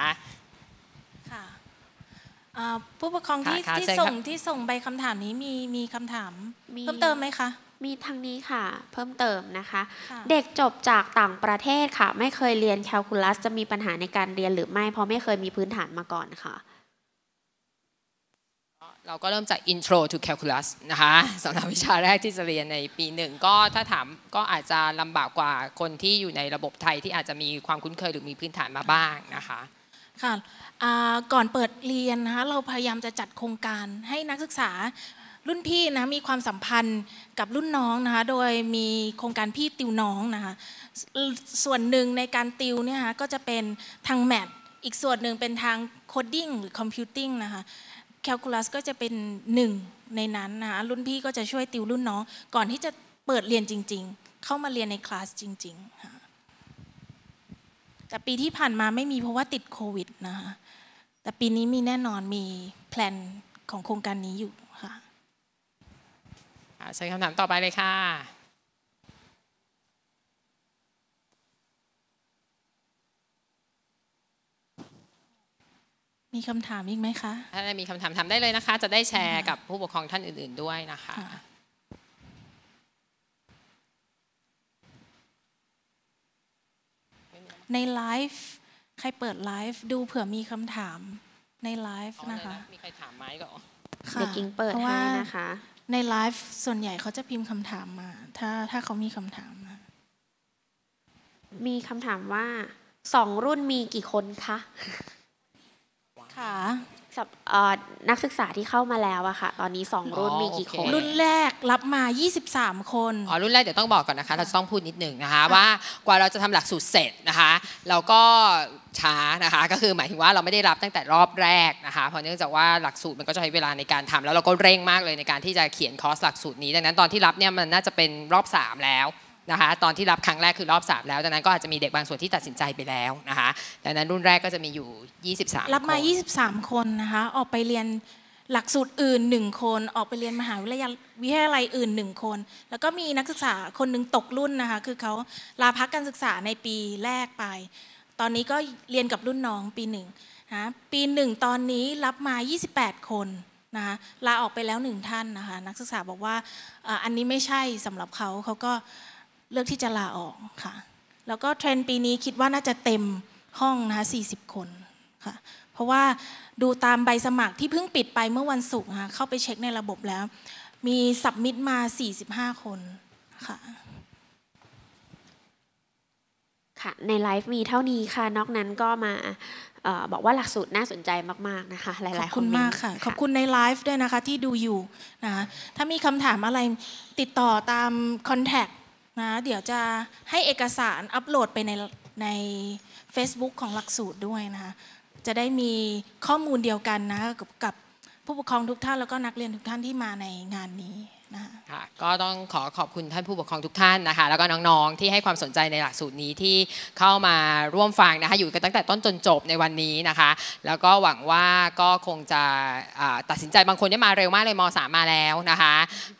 ผู้ปกครองที่ที่ส่งที่ส่งใบคำถามนี้มีมีคำถามเพิ่มเติมไหมคะมีทางนี้ค่ะเพิ่มเติมนะคะ เด็กจบจากต่างประเทศค่ะไม่เคยเรียนแคลคูลัสจะมีปัญหาในการเรียนหรือไม่เพราะไม่เคยมีพื้นฐานมาก่อนค่ะเราก็เริ่มจาก Intro to Calculus นะคะสำหรับวิชาแรกที่จะเรียนในปีหนึ่งก็ถ้าถามก็อาจจะลำบากกว่าคนที่อยู่ในระบบไทยที่อาจจะมีความคุ้นเคยหรือมีพื้นฐานมาบ้างนะคะค่ะก่อนเปิดเรียนนะคะเราพยายามจะจัดโครงการให้นักศึกษารุ่นพี่นะมีความสัมพันธ์กับรุ่นน้องนะคะโดยมีโครงการพี่ติวน้องนะคะส่วนหนึ่งในการติวเนี่ยคะก็จะเป็นทางแมทอีกส่วนหนึ่งเป็นทางโคดดิ้งหรือคอมพิวติ้งนะคะแคลคูลัสก็จะเป็นหนึ่งในนั้นนะคะรุ่นพี่ก็จะช่วยติวรุ่นน้องก่อนที่จะเปิดเรียนจริงๆ เข้ามาเรียนในคลาสจริงๆแต่ปีที่ผ่านมาไม่มีเพราะว่าติดโควิดนะคะแต่ปีนี้มีแน่นอนมีแพลนของโครงการนี้อยู่เชิญคำถามต่อไปเลยค่ะ มีคำถามอีกไหมคะ ถ้ามีคำถามถามได้เลยนะคะ จะได้แชร์กับผู้ปกครองท่านอื่นๆด้วยนะคะ ในไลฟ์ใครเปิดไลฟ์ดูเผื่อมีคำถามในไลฟ์นะคะ มีใครถามไหมก่อนเดี๋ยวกิ้งเปิดให้นะคะในไลฟ์ส่วนใหญ่เขาจะพิมพ์คำถามมา ถ้าถ้าเขามีคำถามมามีคำถามว่าสองรุ่นมีกี่คนคะ ค่ะ นักศึกษาที่เข้ามาแล้วอะค่ะ ตอนนี้ 2 รุ่นมีกี่คน รุ่นแรกรับมา 23 คนอ๋อรุ่นแรกเดี๋ยวต้องบอกก่อนนะคะเราต้องพูดนิดหนึ่งนะคะ ว่ากว่าเราจะทำหลักสูตรเสร็จนะคะ เราก็ช้านะคะก็คือหมายถึงว่าเราไม่ได้รับตั้งแต่รอบแรกนะคะเพราะเนื่องจากว่าหลักสูตรมันก็จะใช้เวลาในการทำแล้วเราก็เร่งมากเลยในการที่จะเขียนคอร์สหลักสูตรนี้ดังนั้น ตอนที่รับเนี่ยมันน่าจะเป็นรอบ 3 แล้วนะคะตอนที่รับครั้งแรกคือรอบ3แล้วดังนั้นก็อาจจะมีเด็กบางส่วนที่ตัดสินใจไปแล้วนะคะดังนั้นรุ่นแรกก็จะมีอยู่23รับมา 23 คนนะคะออกไปเรียนหลักสูตรอื่น1คน ออกไปเรียนมหาวิทยาวิทยาลัยอื่น1คน แล้วก็มีนักศึกษาคนหนึ่งตกรุ่นนะคะคือเขาลาพักการศึกษาในปีแรกไปตอนนี้ก็เรียนกับรุ่นน้องปีหนึ่งนะปีหนึ่งตอนนี้รับมา 28 คนนะคะลาออกไปแล้วหนึ่งท่านนะคะ นักศึกษาบอกว่าอันนี้ไม่ใช่สำหรับเขา เขาก็เลือกที่จะลาออกค่ะ แล้วก็เทรนด์ปีนี้คิดว่าน่าจะเต็มห้องนะคะ40 คนค่ะ เพราะว่าดูตามใบสมัครที่เพิ่งปิดไปเมื่อวันศุกร์ค่ะเข้าไปเช็คในระบบแล้ว มีสับมิดมา 45 คนค่ะค่ะในไลฟ์มีเท่านี้ค่ะนอกนั้นก็มาบอกว่าหลักสูตรน่าสนใจมาก ๆนะคะ หลายๆขอบคุณมากค่ะ ขอบคุณในไลฟ์ด้วยนะคะที่ดูอยู่นะถ้ามีคำถามอะไรติดต่อตามคอนแทคนะเดี๋ยวจะให้เอกสารอัปโหลดไปในใน Facebook ของหลักสูตรด้วยนะคะจะได้มีข้อมูลเดียวกันนะ กับผู้ปกครองทุกท่านแล้วก็นักเรียนทุกท่านที่มาในงานนี้ค่ะก็ต้องขอขอบคุณท่านผู้ปกครองทุกท่านนะคะ แล้วก็น้องๆที่ให้ความสนใจในหลักสูตรนี้ที่เข้ามาร่วมฟังนะคะ อยู่กันตั้งแต่ต้นจนจบในวันนี้นะคะ แล้วก็หวังว่าก็คงจะตัดสินใจบางคนที่มาเร็วมากเลยม .3 มาแล้วนะคะ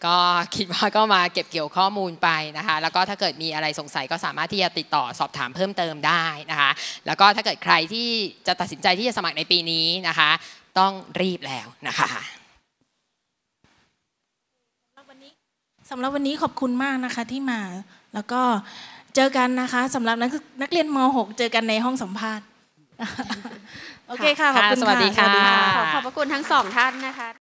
ก็คิดว่าก็มาเก็บเกี่ยวข้อมูลไปนะคะ แล้วก็ถ้าเกิดมีอะไรสงสัยก็สามารถที่จะติดต่อสอบถามเพิ่มเติมได้นะคะ แล้วก็ถ้าเกิดใครที่จะตัดสินใจที่จะสมัครในปีนี้นะคะ ต้องรีบแล้วนะคะสำหรับวันนี้ขอบคุณมากนะคะที่มา แล้วก็เจอกันนะคะสำหรับนักนักเรียนม .6 เจอกันในห้องสัมภาษณ์ โอเคค่ะ ขอบคุณสวัสดีค่ะ ขอขอบพระคุณทั้งสองท่านนะคะ